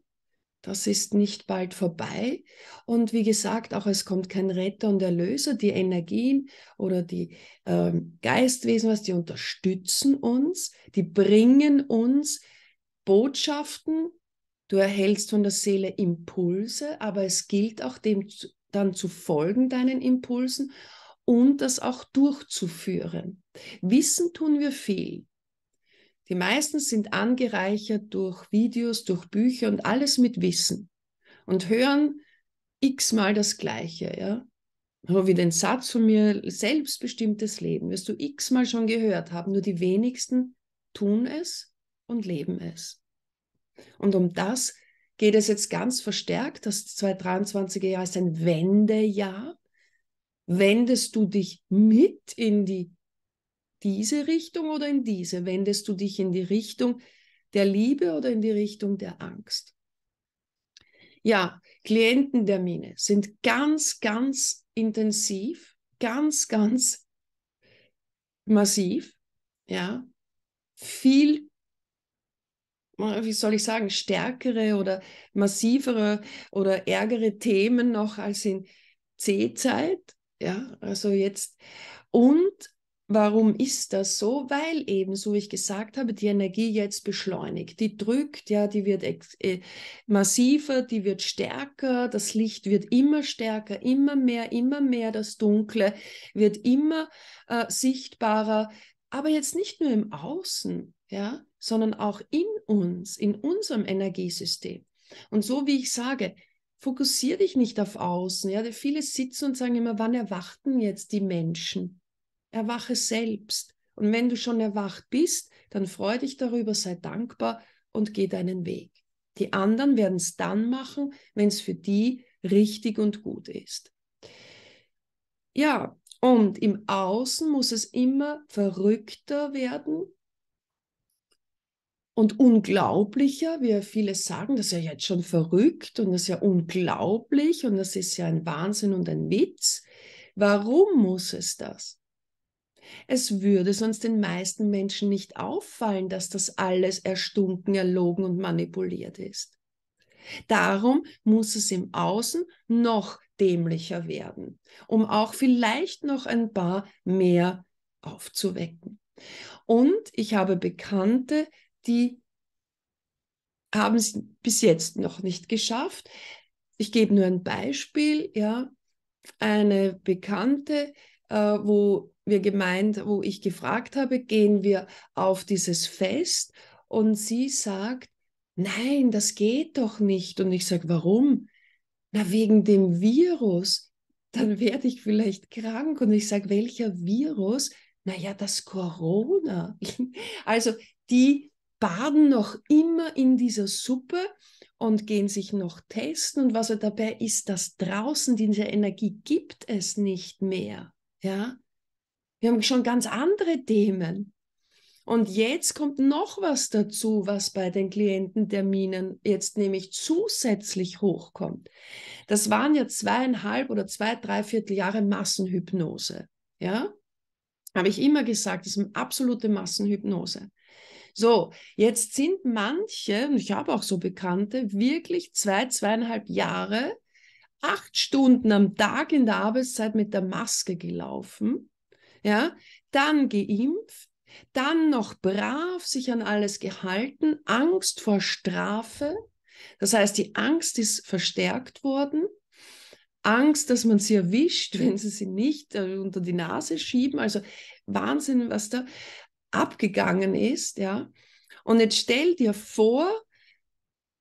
A: Das ist nicht bald vorbei. Und wie gesagt, auch es kommt kein Retter und Erlöser. Die Energien oder die ähm, Geistwesen, was die unterstützen uns, die bringen uns Botschaften, du erhältst von der Seele Impulse, aber es gilt auch dem dann zu folgen, deinen Impulsen und das auch durchzuführen. Wissen tun wir viel. Die meisten sind angereichert durch Videos, durch Bücher und alles mit Wissen und hören x-mal das Gleiche. Ja? So wie den Satz von mir, selbstbestimmtes Leben, wirst du x-mal schon gehört haben, nur die wenigsten tun es und leben es. Und um das geht es jetzt ganz verstärkt. Das 2023er Jahr ist ein Wendejahr. Wendest du dich mit in die, diese Richtung oder in diese? Wendest du dich in die Richtung der Liebe oder in die Richtung der Angst? Ja, Kliententermine sind ganz, ganz intensiv, ganz, ganz massiv. Ja, viel wie soll ich sagen, stärkere oder massivere oder ärgere Themen noch als in C-Zeit. Ja, also jetzt. Und warum ist das so? Weil eben, so wie ich gesagt habe, die Energie jetzt beschleunigt. Die drückt, ja, die wird äh, massiver, die wird stärker, das Licht wird immer stärker, immer mehr, immer mehr, das Dunkle wird immer äh, sichtbarer. Aber jetzt nicht nur im Außen, ja, sondern auch in uns, in unserem Energiesystem. Und so wie ich sage, fokussiere dich nicht auf außen. Ja? Viele sitzen und sagen immer, wann erwachten jetzt die Menschen? Erwache selbst. Und wenn du schon erwacht bist, dann freu dich darüber, sei dankbar und geh deinen Weg. Die anderen werden es dann machen, wenn es für die richtig und gut ist. Ja, und im Außen muss es immer verrückter werden, und unglaublicher, wie viele sagen, das ist ja jetzt schon verrückt und das ist ja unglaublich und das ist ja ein Wahnsinn und ein Witz. Warum muss es das? Es würde sonst den meisten Menschen nicht auffallen, dass das alles erstunken, erlogen und manipuliert ist. Darum muss es im Außen noch dämlicher werden, um auch vielleicht noch ein paar mehr aufzuwecken. Und ich habe Bekannte, die haben es bis jetzt noch nicht geschafft. Ich gebe nur ein Beispiel, ja, eine Bekannte, äh, wo wir gemeint, wo ich gefragt habe, gehen wir auf dieses Fest und sie sagt, nein, das geht doch nicht. Und ich sage, warum? Na, wegen dem Virus. Dann werde ich vielleicht krank. Und ich sage, welcher Virus? Naja, das Corona. also die baden noch immer in dieser Suppe und gehen sich noch testen. Und was er dabei ist, dass draußen diese Energie gibt es nicht mehr. Ja? Wir haben schon ganz andere Themen. Und jetzt kommt noch was dazu, was bei den Kliententerminen jetzt nämlich zusätzlich hochkommt. Das waren ja zweieinhalb oder zwei, dreiviertel Jahre Massenhypnose. Ja? Habe ich immer gesagt, das ist eine absolute Massenhypnose. So, jetzt sind manche, und ich habe auch so Bekannte, wirklich zwei, zweieinhalb Jahre, acht Stunden am Tag in der Arbeitszeit mit der Maske gelaufen, ja, dann geimpft, dann noch brav sich an alles gehalten, Angst vor Strafe. Das heißt, die Angst ist verstärkt worden. Angst, dass man sie erwischt, wenn sie sie nicht äh, unter die Nase schieben. Also Wahnsinn, was da abgegangen ist, ja. Und jetzt stell dir vor,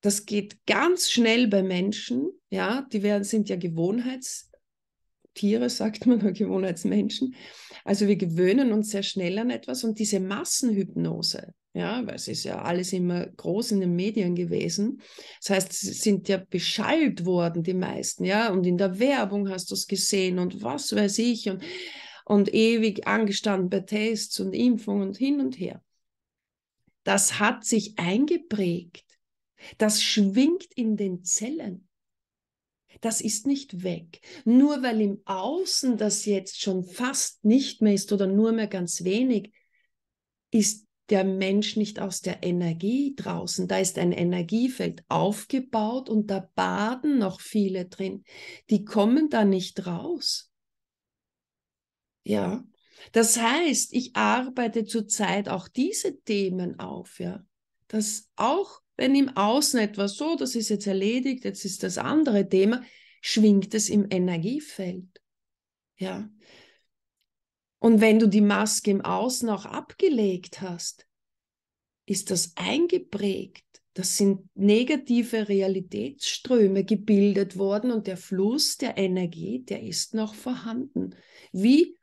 A: das geht ganz schnell bei Menschen, ja, die werden, sind ja Gewohnheitstiere, sagt man, oder Gewohnheitsmenschen. Also wir gewöhnen uns sehr schnell an etwas und diese Massenhypnose, ja, weil es ist ja alles immer groß in den Medien gewesen. Das heißt, sie sind ja beschallt worden, die meisten, ja, und in der Werbung hast du es gesehen und was weiß ich und und ewig angestanden bei Tests und Impfungen und hin und her. Das hat sich eingeprägt. Das schwingt in den Zellen. Das ist nicht weg. Nur weil im Außen das jetzt schon fast nicht mehr ist oder nur mehr ganz wenig, ist der Mensch nicht aus der Energie draußen. Da ist ein Energiefeld aufgebaut und da baden noch viele drin. Die kommen da nicht raus. Ja. Das heißt, ich arbeite zurzeit auch diese Themen auf, ja. Dass auch wenn im Außen etwas so, das ist jetzt erledigt, jetzt ist das andere Thema, schwingt es im Energiefeld. Ja. Und wenn du die Maske im Außen auch abgelegt hast, ist das eingeprägt. Das sind negative Realitätsströme gebildet worden und der Fluss der Energie, der ist noch vorhanden. Wie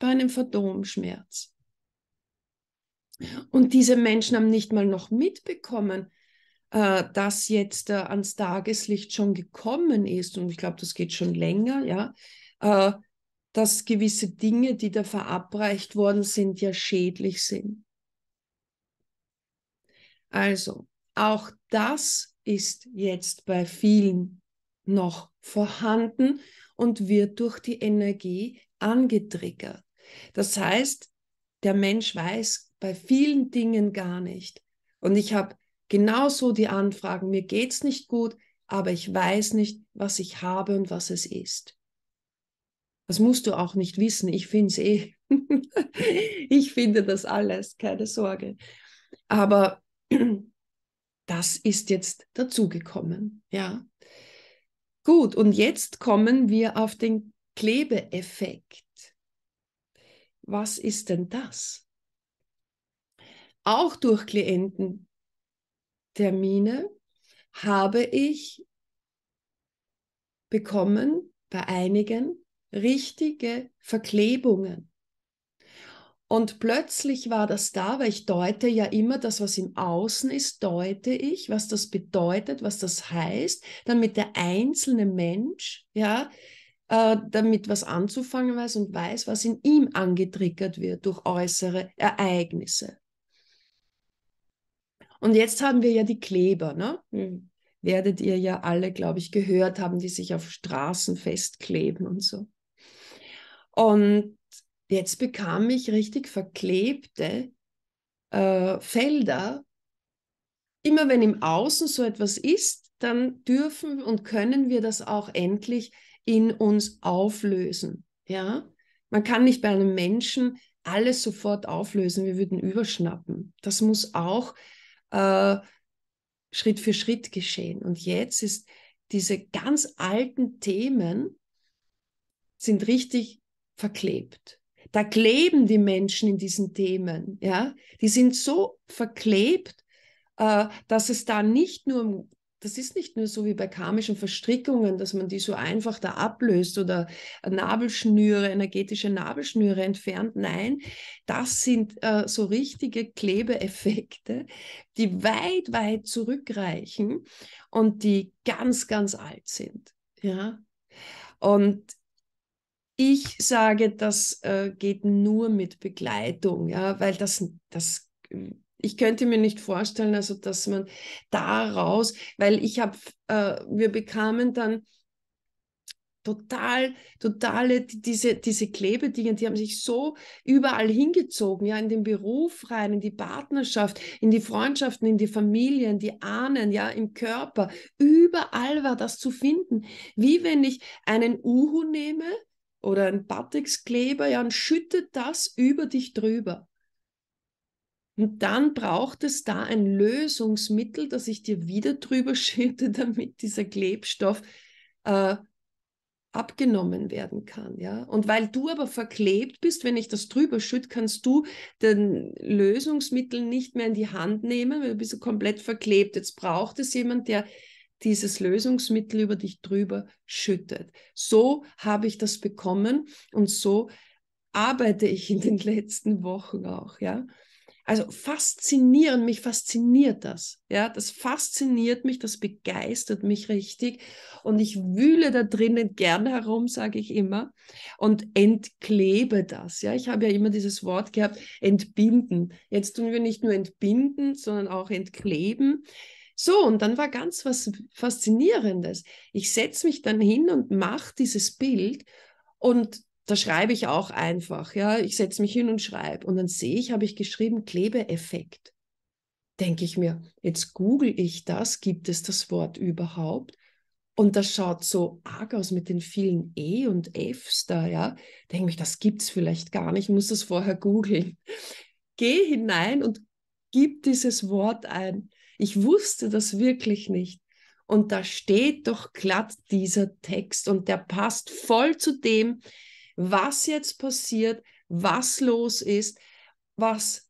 A: bei einem Verdomschmerz. Und diese Menschen haben nicht mal noch mitbekommen, äh, dass jetzt äh, ans Tageslicht schon gekommen ist, und ich glaube, das geht schon länger, ja, äh, dass gewisse Dinge, die da verabreicht worden sind, ja schädlich sind. Also, auch das ist jetzt bei vielen noch vorhanden und wird durch die Energie angetriggert. Das heißt, der Mensch weiß bei vielen Dingen gar nicht. Und ich habe genauso die Anfragen, mir geht es nicht gut, aber ich weiß nicht, was ich habe und was es ist. Das musst du auch nicht wissen, ich finde es eh. ich finde das alles, keine Sorge. Aber das ist jetzt dazugekommen, ja. Gut, und jetzt kommen wir auf den Klebeeffekt was ist denn das? Auch durch Kliententermine habe ich bekommen bei einigen richtige Verklebungen. Und plötzlich war das da, weil ich deute ja immer das, was im Außen ist, deute ich, was das bedeutet, was das heißt, damit der einzelne Mensch, ja, äh, damit was anzufangen weiß und weiß, was in ihm angetriggert wird durch äußere Ereignisse. Und jetzt haben wir ja die Kleber, ne? Mhm. Werdet ihr ja alle, glaube ich, gehört haben, die sich auf Straßen festkleben und so. Und jetzt bekam ich richtig verklebte äh, Felder. Immer wenn im Außen so etwas ist, dann dürfen und können wir das auch endlich in uns auflösen. Ja, man kann nicht bei einem Menschen alles sofort auflösen. Wir würden überschnappen. Das muss auch äh, Schritt für Schritt geschehen. Und jetzt ist diese ganz alten Themen sind richtig verklebt. Da kleben die Menschen in diesen Themen. Ja, die sind so verklebt, äh, dass es da nicht nur um das ist nicht nur so wie bei karmischen Verstrickungen, dass man die so einfach da ablöst oder Nabelschnüre, energetische Nabelschnüre entfernt. Nein, das sind äh, so richtige Klebeeffekte, die weit, weit zurückreichen und die ganz, ganz alt sind. Ja. Und ich sage, das äh, geht nur mit Begleitung, ja, weil das, das ich könnte mir nicht vorstellen, also dass man daraus, weil ich habe, äh, wir bekamen dann total, totale, diese, diese Klebedinger, die haben sich so überall hingezogen, ja, in den Beruf rein, in die Partnerschaft, in die Freundschaften, in die Familien, die Ahnen, ja, im Körper. Überall war das zu finden. Wie wenn ich einen Uhu nehme oder einen Batikskleber, ja, und schüttet das über dich drüber. Und dann braucht es da ein Lösungsmittel, das ich dir wieder drüber schütte, damit dieser Klebstoff äh, abgenommen werden kann. Ja? Und weil du aber verklebt bist, wenn ich das drüber schütte, kannst du den Lösungsmittel nicht mehr in die Hand nehmen, weil du bist komplett verklebt. Jetzt braucht es jemand, der dieses Lösungsmittel über dich drüber schüttet. So habe ich das bekommen und so arbeite ich in den letzten Wochen auch, ja. Also faszinieren, mich fasziniert das. Ja, das fasziniert mich, das begeistert mich richtig. Und ich wühle da drinnen gerne herum, sage ich immer, und entklebe das. Ja, ich habe ja immer dieses Wort gehabt, entbinden. Jetzt tun wir nicht nur entbinden, sondern auch entkleben. So, und dann war ganz was Faszinierendes. Ich setze mich dann hin und mache dieses Bild und da schreibe ich auch einfach, ja, ich setze mich hin und schreibe und dann sehe ich, habe ich geschrieben Klebeeffekt. Denke ich mir, jetzt google ich das, gibt es das Wort überhaupt? Und das schaut so arg aus mit den vielen E und Fs da, ja. Denke ich, das gibt es vielleicht gar nicht, ich muss das vorher googeln. Geh hinein und gib dieses Wort ein. Ich wusste das wirklich nicht. Und da steht doch glatt dieser Text und der passt voll zu dem, was jetzt passiert, was los ist, was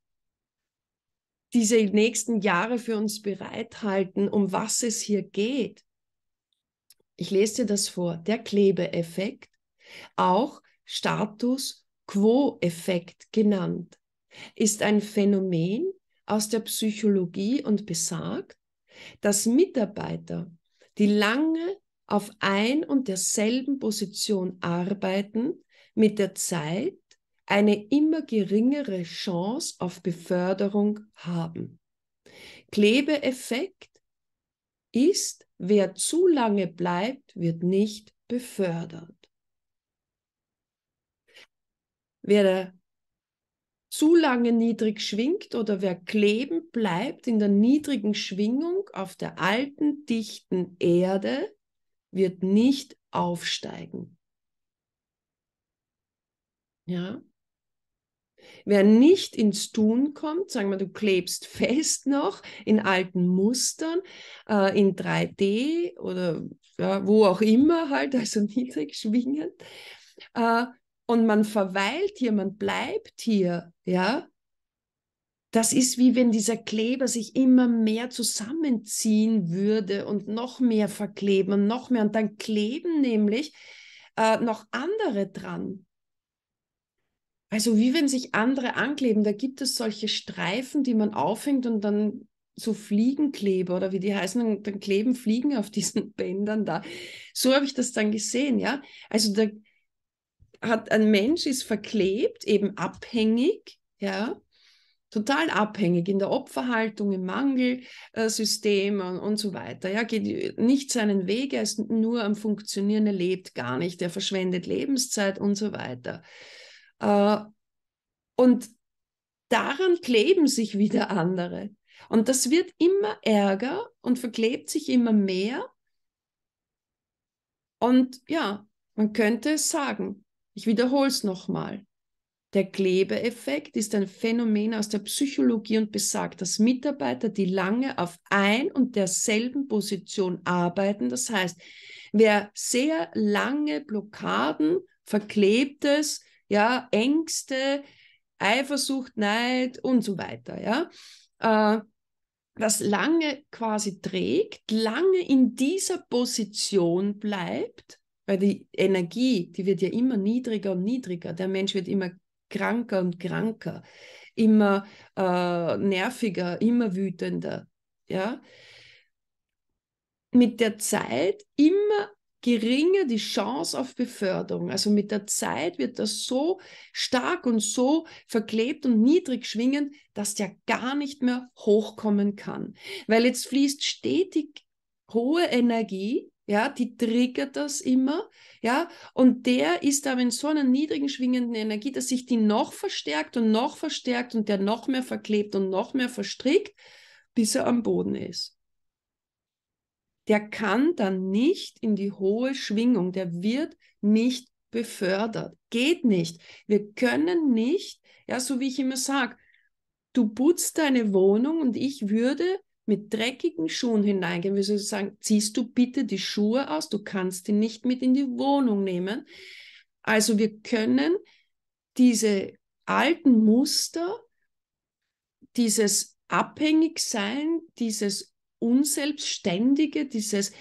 A: diese nächsten Jahre für uns bereithalten, um was es hier geht. Ich lese dir das vor. Der Klebeeffekt, auch Status Quo-Effekt genannt, ist ein Phänomen aus der Psychologie und besagt, dass Mitarbeiter, die lange auf ein und derselben Position arbeiten, mit der Zeit eine immer geringere Chance auf Beförderung haben. Klebeeffekt ist, wer zu lange bleibt, wird nicht befördert. Wer zu lange niedrig schwingt oder wer kleben bleibt in der niedrigen Schwingung auf der alten, dichten Erde, wird nicht aufsteigen. Ja. Wer nicht ins Tun kommt, sagen wir, du klebst fest noch in alten Mustern, äh, in 3D oder ja, wo auch immer halt, also niedrig schwingend. Äh, und man verweilt hier, man bleibt hier, ja. Das ist wie wenn dieser Kleber sich immer mehr zusammenziehen würde und noch mehr verkleben und noch mehr. Und dann kleben nämlich äh, noch andere dran. Also wie wenn sich andere ankleben, da gibt es solche Streifen, die man aufhängt und dann so Fliegenkleber oder wie die heißen, dann kleben Fliegen auf diesen Bändern da. So habe ich das dann gesehen, ja. Also da hat ein Mensch ist verklebt, eben abhängig, ja, total abhängig in der Opferhaltung, im Mangelsystem äh, und, und so weiter. Ja, geht nicht seinen Weg, er ist nur am Funktionieren, er lebt gar nicht, er verschwendet Lebenszeit und so weiter. Äh, und daran kleben sich wieder andere. Und das wird immer ärger und verklebt sich immer mehr. Und ja, man könnte es sagen, ich wiederhole es nochmal. Der Klebeeffekt ist ein Phänomen aus der Psychologie und besagt, dass Mitarbeiter, die lange auf ein und derselben Position arbeiten, das heißt, wer sehr lange Blockaden, verklebtes, ja, Ängste, Eifersucht, Neid und so weiter, ja. Äh, das lange quasi trägt, lange in dieser Position bleibt, weil die Energie, die wird ja immer niedriger und niedriger, der Mensch wird immer kranker und kranker, immer äh, nerviger, immer wütender, ja. Mit der Zeit immer geringer die Chance auf Beförderung. Also mit der Zeit wird das so stark und so verklebt und niedrig schwingend, dass der gar nicht mehr hochkommen kann. Weil jetzt fließt stetig hohe Energie, ja, die triggert das immer, ja, und der ist aber in so einer niedrigen schwingenden Energie, dass sich die noch verstärkt und noch verstärkt und der noch mehr verklebt und noch mehr verstrickt, bis er am Boden ist der kann dann nicht in die hohe Schwingung, der wird nicht befördert. Geht nicht. Wir können nicht, ja, so wie ich immer sage, du putzt deine Wohnung und ich würde mit dreckigen Schuhen hineingehen. Wir sagen, ziehst du bitte die Schuhe aus, du kannst die nicht mit in die Wohnung nehmen. Also wir können diese alten Muster, dieses Abhängigsein, dieses Unselbstständige, dieses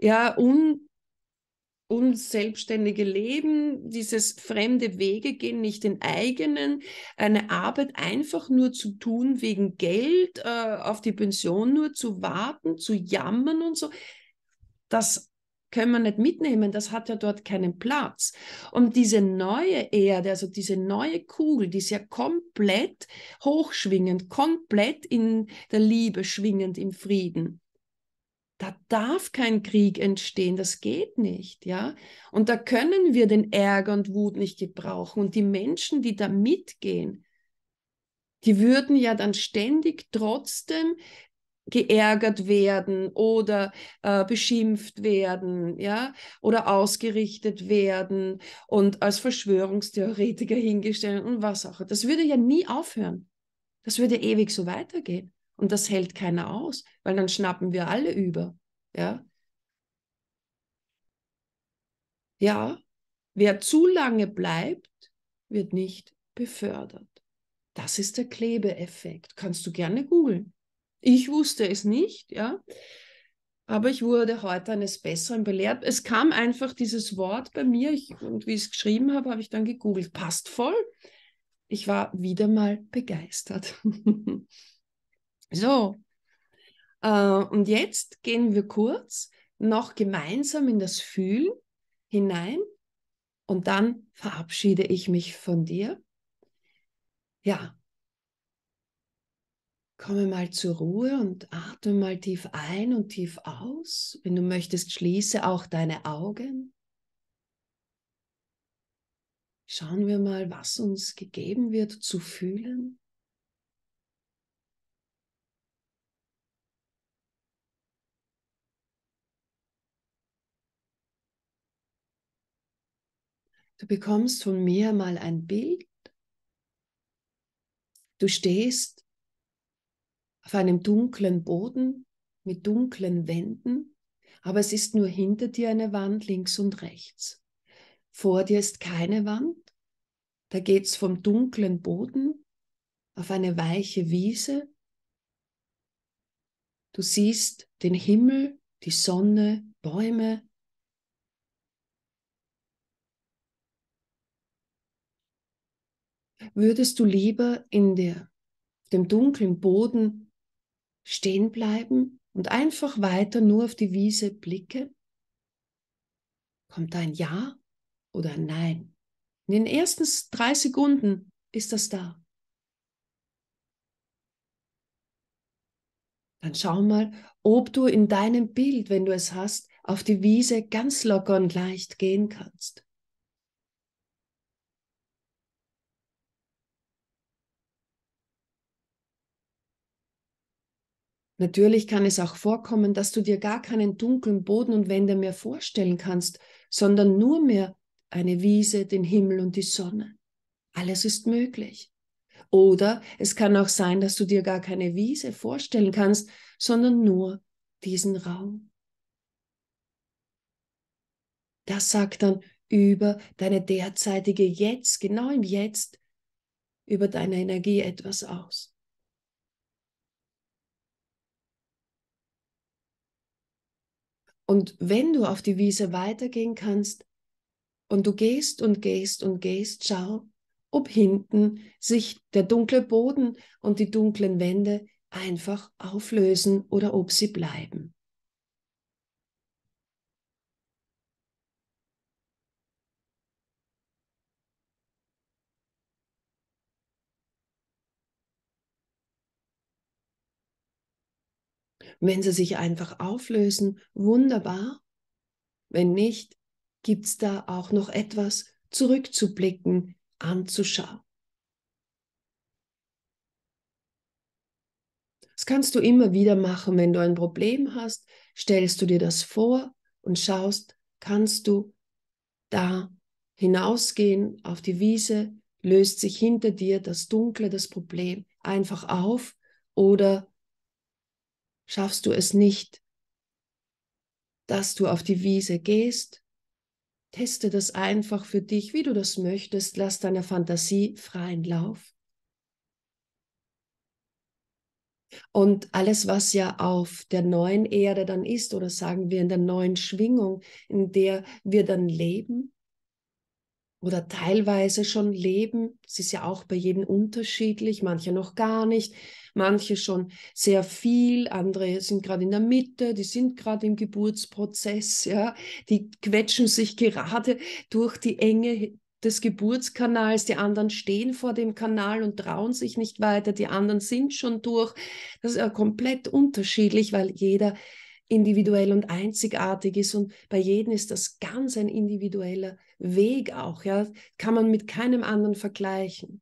A: ja un, unselbstständige Leben, dieses fremde Wege gehen, nicht den eigenen, eine Arbeit einfach nur zu tun wegen Geld, äh, auf die Pension nur zu warten, zu jammern und so. Das können wir nicht mitnehmen, das hat ja dort keinen Platz. Und diese neue Erde, also diese neue Kugel, die ist ja komplett hochschwingend, komplett in der Liebe schwingend, im Frieden. Da darf kein Krieg entstehen, das geht nicht, ja. Und da können wir den Ärger und Wut nicht gebrauchen. Und die Menschen, die da mitgehen, die würden ja dann ständig trotzdem geärgert werden oder äh, beschimpft werden, ja, oder ausgerichtet werden und als Verschwörungstheoretiker hingestellt und was auch. Das würde ja nie aufhören. Das würde ewig so weitergehen. Und das hält keiner aus, weil dann schnappen wir alle über, ja. Ja, wer zu lange bleibt, wird nicht befördert. Das ist der Klebeeffekt. Kannst du gerne googeln. Ich wusste es nicht, ja. Aber ich wurde heute eines Besseren belehrt. Es kam einfach dieses Wort bei mir ich, und wie ich es geschrieben habe, habe ich dann gegoogelt. Passt voll. Ich war wieder mal begeistert. so, äh, und jetzt gehen wir kurz noch gemeinsam in das Fühlen hinein und dann verabschiede ich mich von dir. Ja, Komme mal zur Ruhe und atme mal tief ein und tief aus. Wenn du möchtest, schließe auch deine Augen. Schauen wir mal, was uns gegeben wird zu fühlen. Du bekommst von mir mal ein Bild. Du stehst auf einem dunklen Boden mit dunklen Wänden, aber es ist nur hinter dir eine Wand links und rechts. Vor dir ist keine Wand, da geht es vom dunklen Boden auf eine weiche Wiese. Du siehst den Himmel, die Sonne, Bäume. Würdest du lieber in der, dem dunklen Boden stehen bleiben und einfach weiter nur auf die Wiese blicke? Kommt ein Ja oder ein Nein? In den ersten drei Sekunden ist das da. Dann schau mal, ob du in deinem Bild, wenn du es hast, auf die Wiese ganz locker und leicht gehen kannst. Natürlich kann es auch vorkommen, dass du dir gar keinen dunklen Boden und Wände mehr vorstellen kannst, sondern nur mehr eine Wiese, den Himmel und die Sonne. Alles ist möglich. Oder es kann auch sein, dass du dir gar keine Wiese vorstellen kannst, sondern nur diesen Raum. Das sagt dann über deine derzeitige Jetzt, genau im Jetzt, über deine Energie etwas aus. Und wenn du auf die Wiese weitergehen kannst und du gehst und gehst und gehst, schau, ob hinten sich der dunkle Boden und die dunklen Wände einfach auflösen oder ob sie bleiben. wenn sie sich einfach auflösen, wunderbar. Wenn nicht, gibt es da auch noch etwas zurückzublicken, anzuschauen. Das kannst du immer wieder machen, wenn du ein Problem hast, stellst du dir das vor und schaust, kannst du da hinausgehen auf die Wiese, löst sich hinter dir das Dunkle, das Problem einfach auf oder schaffst du es nicht, dass du auf die Wiese gehst, teste das einfach für dich, wie du das möchtest, lass deine Fantasie freien Lauf. Und alles, was ja auf der neuen Erde dann ist, oder sagen wir in der neuen Schwingung, in der wir dann leben, oder teilweise schon leben. Es ist ja auch bei jedem unterschiedlich, manche noch gar nicht, manche schon sehr viel, andere sind gerade in der Mitte, die sind gerade im Geburtsprozess, ja, die quetschen sich gerade durch die Enge des Geburtskanals, die anderen stehen vor dem Kanal und trauen sich nicht weiter, die anderen sind schon durch. Das ist ja komplett unterschiedlich, weil jeder individuell und einzigartig ist und bei jedem ist das ganz ein individueller Weg auch, ja, kann man mit keinem anderen vergleichen.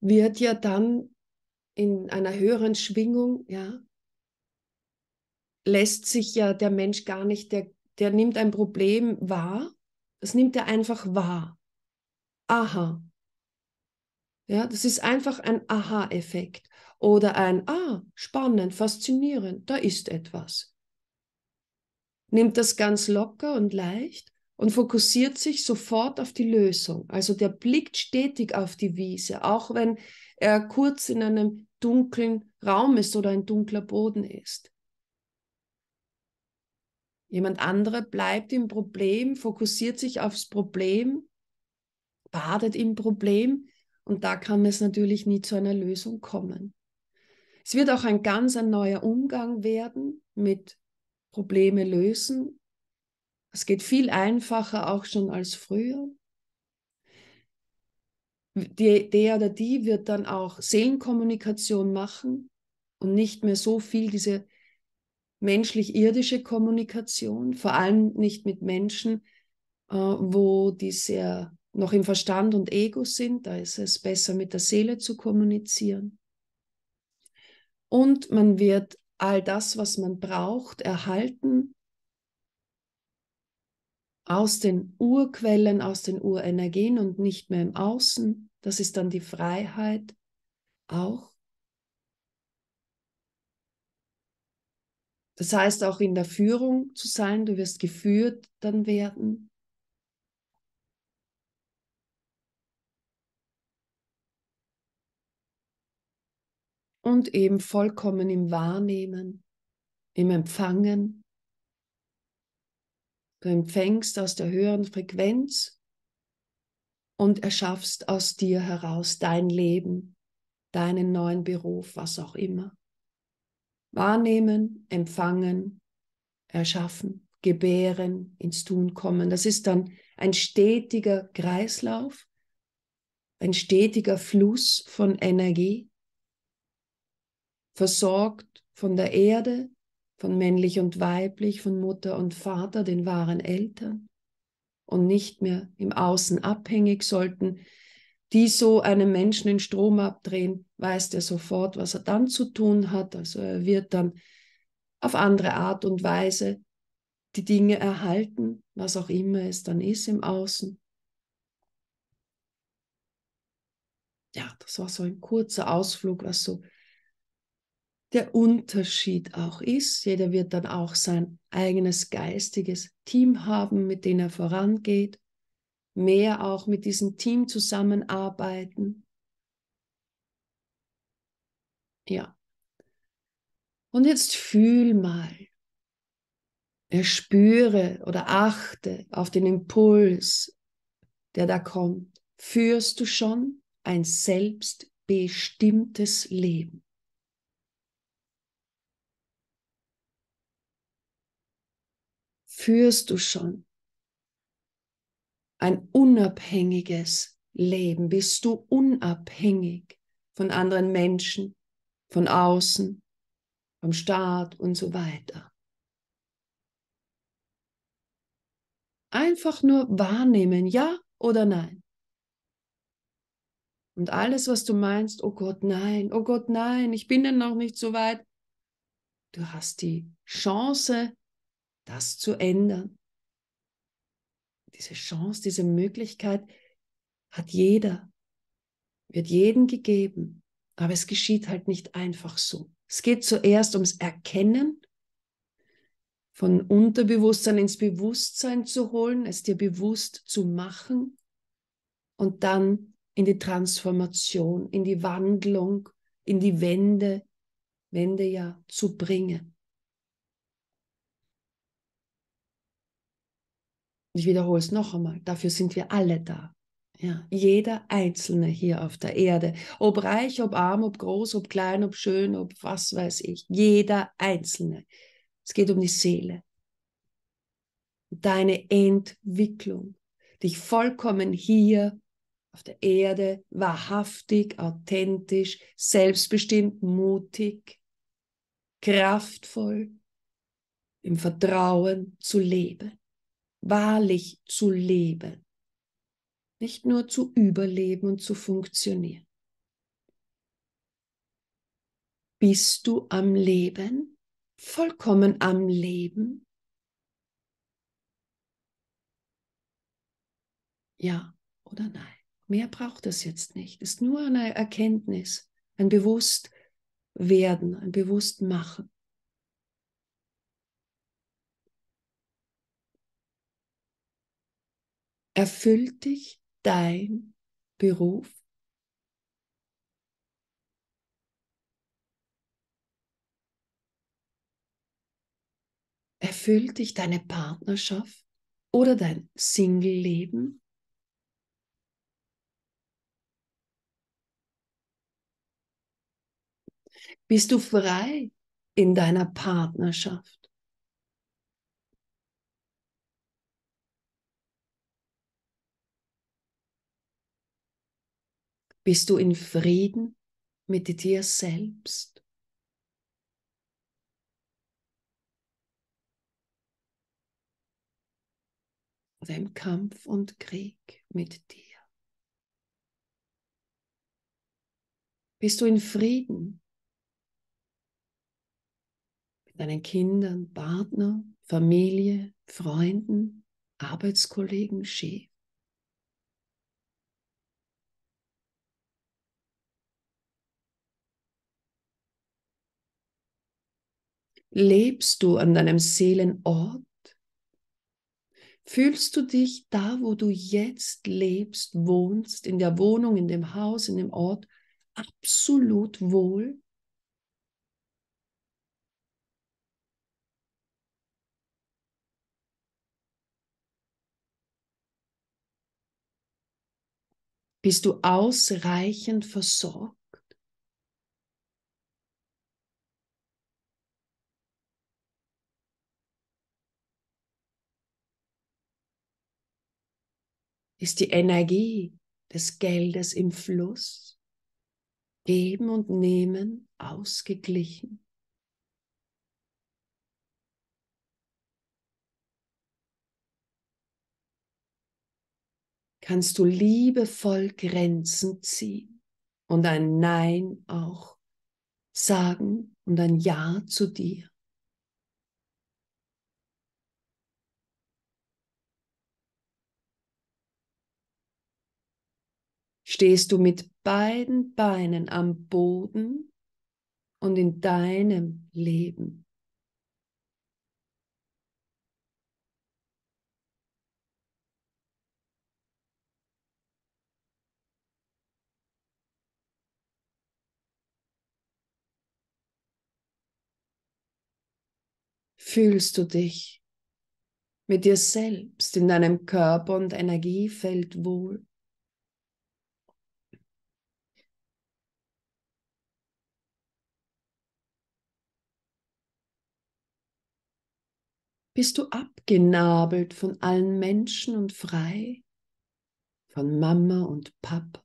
A: Wird ja dann in einer höheren Schwingung, ja, lässt sich ja der Mensch gar nicht, der, der nimmt ein Problem wahr, das nimmt er einfach wahr. Aha, ja, das ist einfach ein Aha-Effekt oder ein Ah, spannend, faszinierend, da ist etwas. Nimmt das ganz locker und leicht und fokussiert sich sofort auf die Lösung. Also der blickt stetig auf die Wiese, auch wenn er kurz in einem dunklen Raum ist oder ein dunkler Boden ist. Jemand anderer bleibt im Problem, fokussiert sich aufs Problem, badet im Problem, und da kann es natürlich nie zu einer Lösung kommen. Es wird auch ein ganz ein neuer Umgang werden mit Probleme lösen. Es geht viel einfacher auch schon als früher. Die, der oder die wird dann auch Seelenkommunikation machen und nicht mehr so viel diese menschlich-irdische Kommunikation, vor allem nicht mit Menschen, äh, wo die sehr noch im Verstand und Ego sind, da ist es besser mit der Seele zu kommunizieren. Und man wird all das, was man braucht, erhalten aus den Urquellen, aus den Urenergien und nicht mehr im Außen. Das ist dann die Freiheit auch. Das heißt auch in der Führung zu sein, du wirst geführt dann werden und eben vollkommen im Wahrnehmen, im Empfangen. Du empfängst aus der höheren Frequenz und erschaffst aus dir heraus dein Leben, deinen neuen Beruf, was auch immer. Wahrnehmen, empfangen, erschaffen, gebären, ins Tun kommen. Das ist dann ein stetiger Kreislauf, ein stetiger Fluss von Energie versorgt von der Erde, von männlich und weiblich, von Mutter und Vater, den wahren Eltern und nicht mehr im Außen abhängig sollten, die so einem Menschen den Strom abdrehen, weiß der sofort, was er dann zu tun hat. Also er wird dann auf andere Art und Weise die Dinge erhalten, was auch immer es dann ist im Außen. Ja, das war so ein kurzer Ausflug, was so der Unterschied auch ist. Jeder wird dann auch sein eigenes geistiges Team haben, mit dem er vorangeht, mehr auch mit diesem Team zusammenarbeiten. Ja. Und jetzt fühl mal, erspüre oder achte auf den Impuls, der da kommt. Führst du schon ein selbstbestimmtes Leben? führst du schon ein unabhängiges Leben? Bist du unabhängig von anderen Menschen, von außen, vom Staat und so weiter? Einfach nur wahrnehmen, ja oder nein. Und alles, was du meinst, oh Gott, nein, oh Gott, nein, ich bin denn noch nicht so weit. Du hast die Chance, das zu ändern. Diese Chance, diese Möglichkeit hat jeder, wird jedem gegeben, aber es geschieht halt nicht einfach so. Es geht zuerst ums Erkennen, von Unterbewusstsein ins Bewusstsein zu holen, es dir bewusst zu machen und dann in die Transformation, in die Wandlung, in die Wende, Wende ja zu bringen. Ich wiederhole es noch einmal, dafür sind wir alle da. Ja, jeder Einzelne hier auf der Erde, ob reich, ob arm, ob groß, ob klein, ob schön, ob was weiß ich, jeder Einzelne. Es geht um die Seele. Deine Entwicklung, dich vollkommen hier auf der Erde, wahrhaftig, authentisch, selbstbestimmt, mutig, kraftvoll, im Vertrauen zu leben wahrlich zu leben, nicht nur zu überleben und zu funktionieren. Bist du am Leben, vollkommen am Leben? Ja oder nein? Mehr braucht es jetzt nicht. Es ist nur eine Erkenntnis, ein Bewusstwerden, ein Bewusstmachen. Erfüllt dich dein Beruf? Erfüllt dich deine Partnerschaft oder dein Single-Leben? Bist du frei in deiner Partnerschaft? Bist du in Frieden mit dir selbst? Oder im Kampf und Krieg mit dir? Bist du in Frieden mit deinen Kindern, Partner, Familie, Freunden, Arbeitskollegen, Chef? Lebst du an deinem Seelenort? Fühlst du dich da, wo du jetzt lebst, wohnst, in der Wohnung, in dem Haus, in dem Ort, absolut wohl? Bist du ausreichend versorgt? ist die Energie des Geldes im Fluss, geben und nehmen ausgeglichen. Kannst du liebevoll Grenzen ziehen und ein Nein auch sagen und ein Ja zu dir. stehst du mit beiden Beinen am Boden und in deinem Leben. Fühlst du dich mit dir selbst in deinem Körper und Energiefeld wohl? bist du abgenabelt von allen Menschen und frei von Mama und Papa.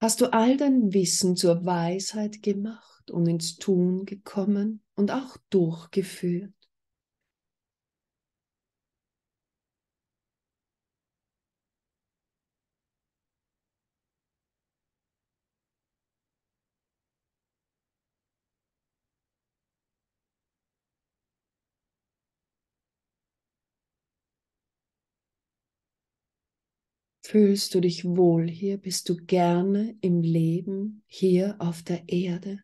A: Hast du all dein Wissen zur Weisheit gemacht und ins Tun gekommen und auch durchgeführt? Fühlst du dich wohl hier? Bist du gerne im Leben hier auf der Erde?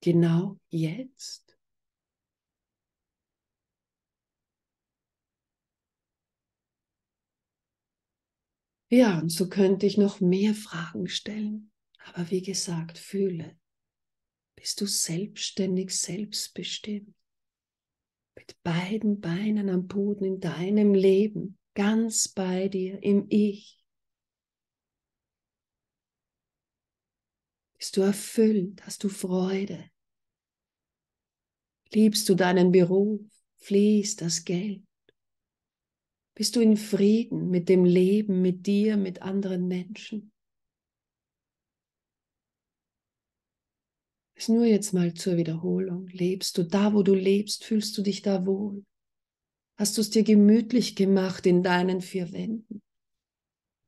A: Genau jetzt? Ja, und so könnte ich noch mehr Fragen stellen. Aber wie gesagt, fühle. Bist du selbstständig, selbstbestimmt? Mit beiden Beinen am Boden in deinem Leben ganz bei dir im Ich. Bist du erfüllt? Hast du Freude? Liebst du deinen Beruf? Fließt das Geld? Bist du in Frieden mit dem Leben, mit dir, mit anderen Menschen? Ist nur jetzt mal zur Wiederholung. Lebst du da, wo du lebst? Fühlst du dich da wohl? hast du es dir gemütlich gemacht in deinen vier Wänden.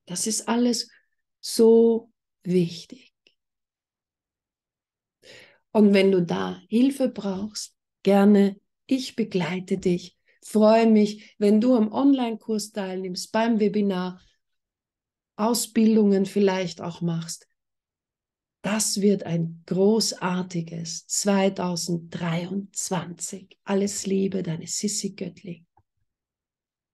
A: Das ist alles so wichtig. Und wenn du da Hilfe brauchst, gerne, ich begleite dich. Freue mich, wenn du am Online-Kurs teilnimmst, beim Webinar, Ausbildungen vielleicht auch machst. Das wird ein großartiges 2023. Alles Liebe, deine Sissi Göttling.